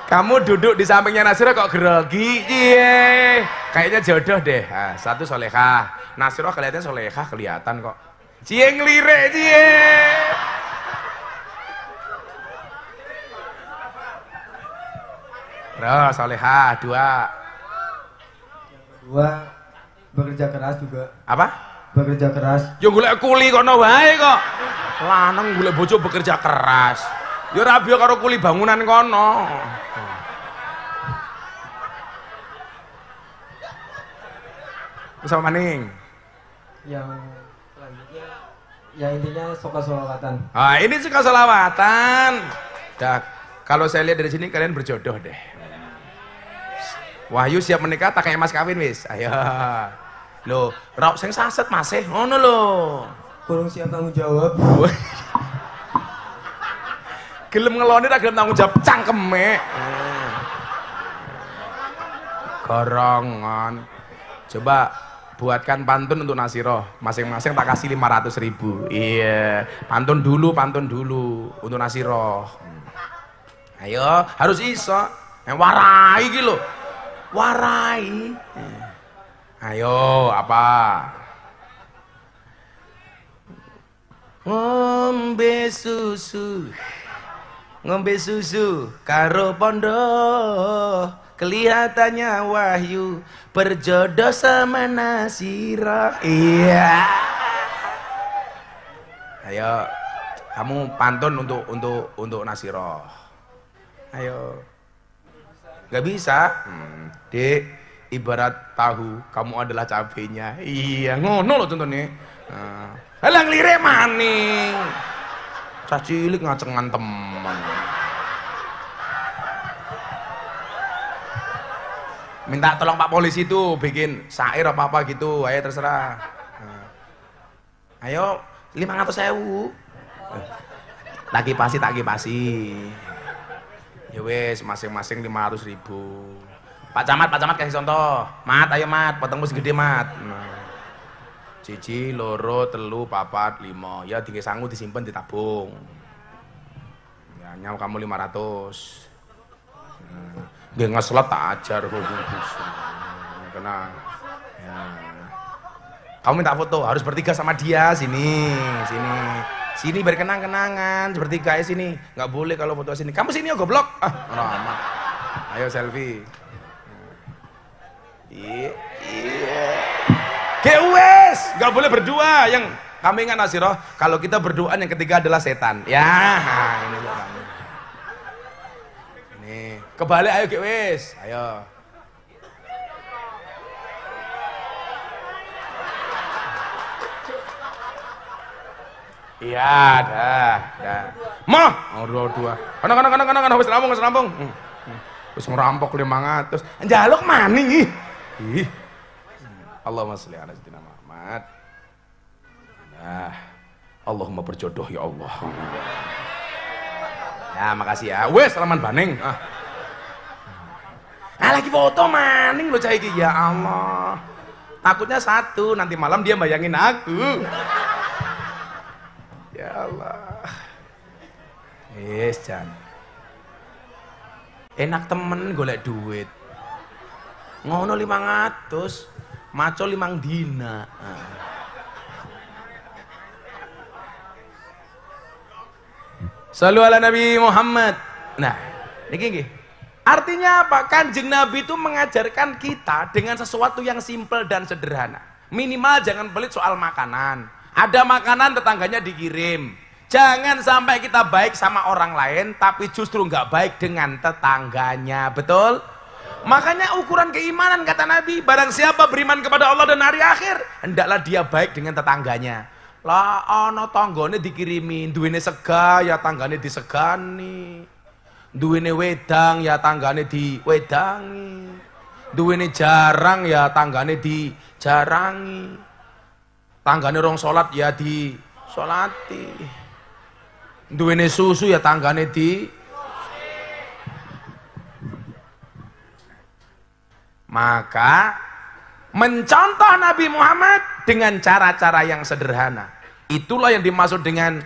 Kamu duduk di sampingnya Nasirah kok grogi, iye. Kayaknya jodoh deh. Nah, satu solehah. Nasirah kelihatannya solehah kelihatan kok. Cie ngelirik cie. Terus solehah dua. Dua bekerja keras juga. Apa? Bekerja keras. Yo gula kuli kono wae kok. Lanang gula bojo bekerja keras. Yo rabi karo kuli bangunan kono. Sama maning. Yang Ya intinya suka selawatan. Ah ini suka selawatan. Dah, kalau saya lihat dari sini kalian berjodoh deh. Wahyu siap menikah tak kayak mas kawin wis. Ayo. Loh, rok sing saset masih ngono lho. Kurang siap tanggung jawab. gelem ngeloni tak gelem tanggung jawab cangkeme. Gorongan. Coba buatkan pantun untuk Nasiroh masing-masing tak kasih 500 ribu iya pantun dulu pantun dulu untuk Nasiroh hmm. ayo harus iso yang warai gitu warai eh. ayo apa ngombe susu ngombe susu karo pondo kelihatannya wahyu berjodoh sama Nasira iya ayo kamu pantun untuk untuk untuk Nasiro ayo nggak bisa hmm. dek ibarat tahu kamu adalah cabenya iya ngono loh contohnya nah. lirik maning Cacilik ngacengan teman minta tolong Pak Polisi itu bikin sair apa apa gitu ayo terserah nah. ayo lima ratus sewu lagi pasti lagi pasti ya wes masing-masing lima ratus ribu Pak Camat Pak Camat kasih contoh mat ayo mat potong bus gede mat nah. Cici, loro, telu, papat, lima ya tiga sanggup disimpan ditabung ya nyam kamu lima ratus nah. Gak ngasal, tak ajar kok kena ya. kamu minta foto harus bertiga sama dia sini sini sini berkenang kenangan bertiga guys ya, sini nggak boleh kalau foto sini kamu sini ya goblok lama ah, ayo selfie iya iya GUS nggak boleh berdua yang kami ingat Nasiroh kalau kita berdoa yang ketiga adalah setan ya ini loh kamu ini Kebalik ayo gek wis. Ayo. Iya, dah, dah. Mah, oh, dua dua. Kana kana kana kana kana wis rampung, wis rampung. Hmm, hmm. Wis ngerampok 500. Njaluk maning ih. Ih. Allahumma sholli ala sayyidina Muhammad. Nah, Allahumma berjodoh ya Allah. Hmm. Ya, makasih ya. Wes, salaman Baning. Ah ah lagi foto maning lo cah ya Allah takutnya satu nanti malam dia bayangin aku ya Allah yes Jan enak temen golek duit ngono 500 maco limang dina Salu ala Nabi Muhammad. Nah, niki nggih. Artinya apa? Kanjeng Nabi itu mengajarkan kita dengan sesuatu yang simpel dan sederhana. Minimal jangan pelit soal makanan. Ada makanan tetangganya dikirim. Jangan sampai kita baik sama orang lain, tapi justru nggak baik dengan tetangganya. Betul? Makanya ukuran keimanan kata Nabi, barang siapa beriman kepada Allah dan hari akhir, hendaklah dia baik dengan tetangganya. Lah ana tanggane dikirimin, duwene sega ya tanggane disegani duwene wedang ya tanggane di wedangi duwene jarang ya tanggane di jarangi tanggane rong salat ya di salati duwene susu ya tanggane di maka mencontoh Nabi Muhammad dengan cara-cara yang sederhana itulah yang dimaksud dengan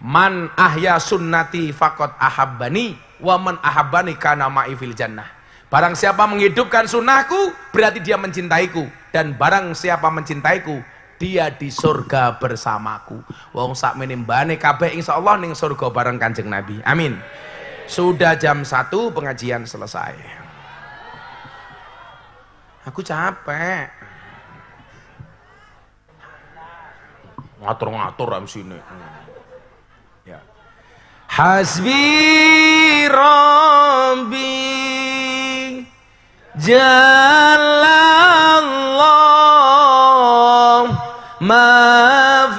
Man ahya sunnati fakot ahabbani wa man ahabbani kana ma'i fil jannah. Barang siapa menghidupkan sunnahku, berarti dia mencintaiku. Dan barang siapa mencintaiku, dia di surga bersamaku. Wong sak menimbane kabeh insyaallah ning surga bareng Kanjeng Nabi. Amin. Sudah jam 1 pengajian selesai. Aku capek. Ngatur-ngatur am sini. Hasbi Rabbi Jalallah Ma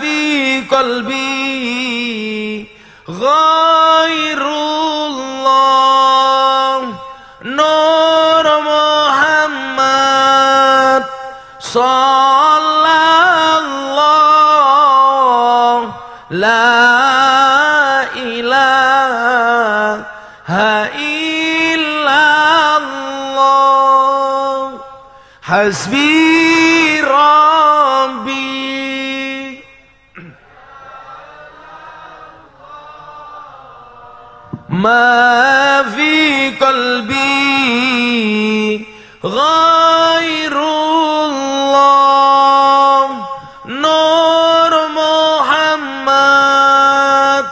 fi qalbi ما في قلبي غير الله نور محمد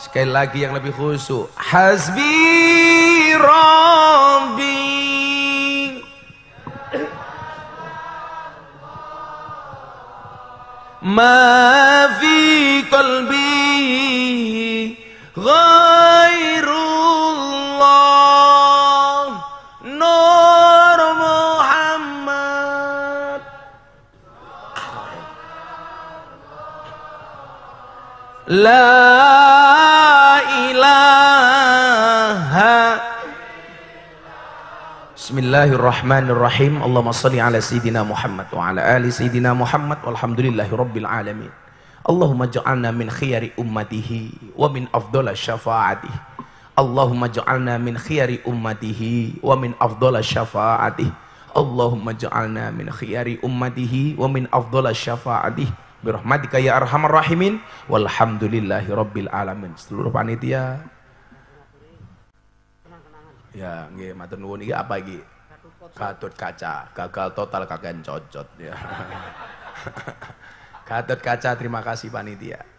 sekali lagi yang lebih khusyuk hasbi ما في قلبي غير الله نور محمد لا Bismillahirrahmanirrahim. Allahumma salli ala Sayyidina Muhammad wa ala ali Sayyidina Muhammad walhamdulillahi rabbil alamin. Allahumma ja'alna min khiyari ummatihi wa min afdala syafaatihi. Allahumma ja'alna min khiyari ummatihi wa min afdala syafaatihi. Allahumma ja'alna min khiyari ummatihi wa min afdala syafaatihi. Birahmatika ya arhamar rahimin. Walhamdulillahi rabbil alamin. Seluruh panitia, Ya, nggih matur nuwun iki apa iki? Gatut kaca, gagal total kakek cocot ya. Gatut *laughs* kaca, terima kasih panitia.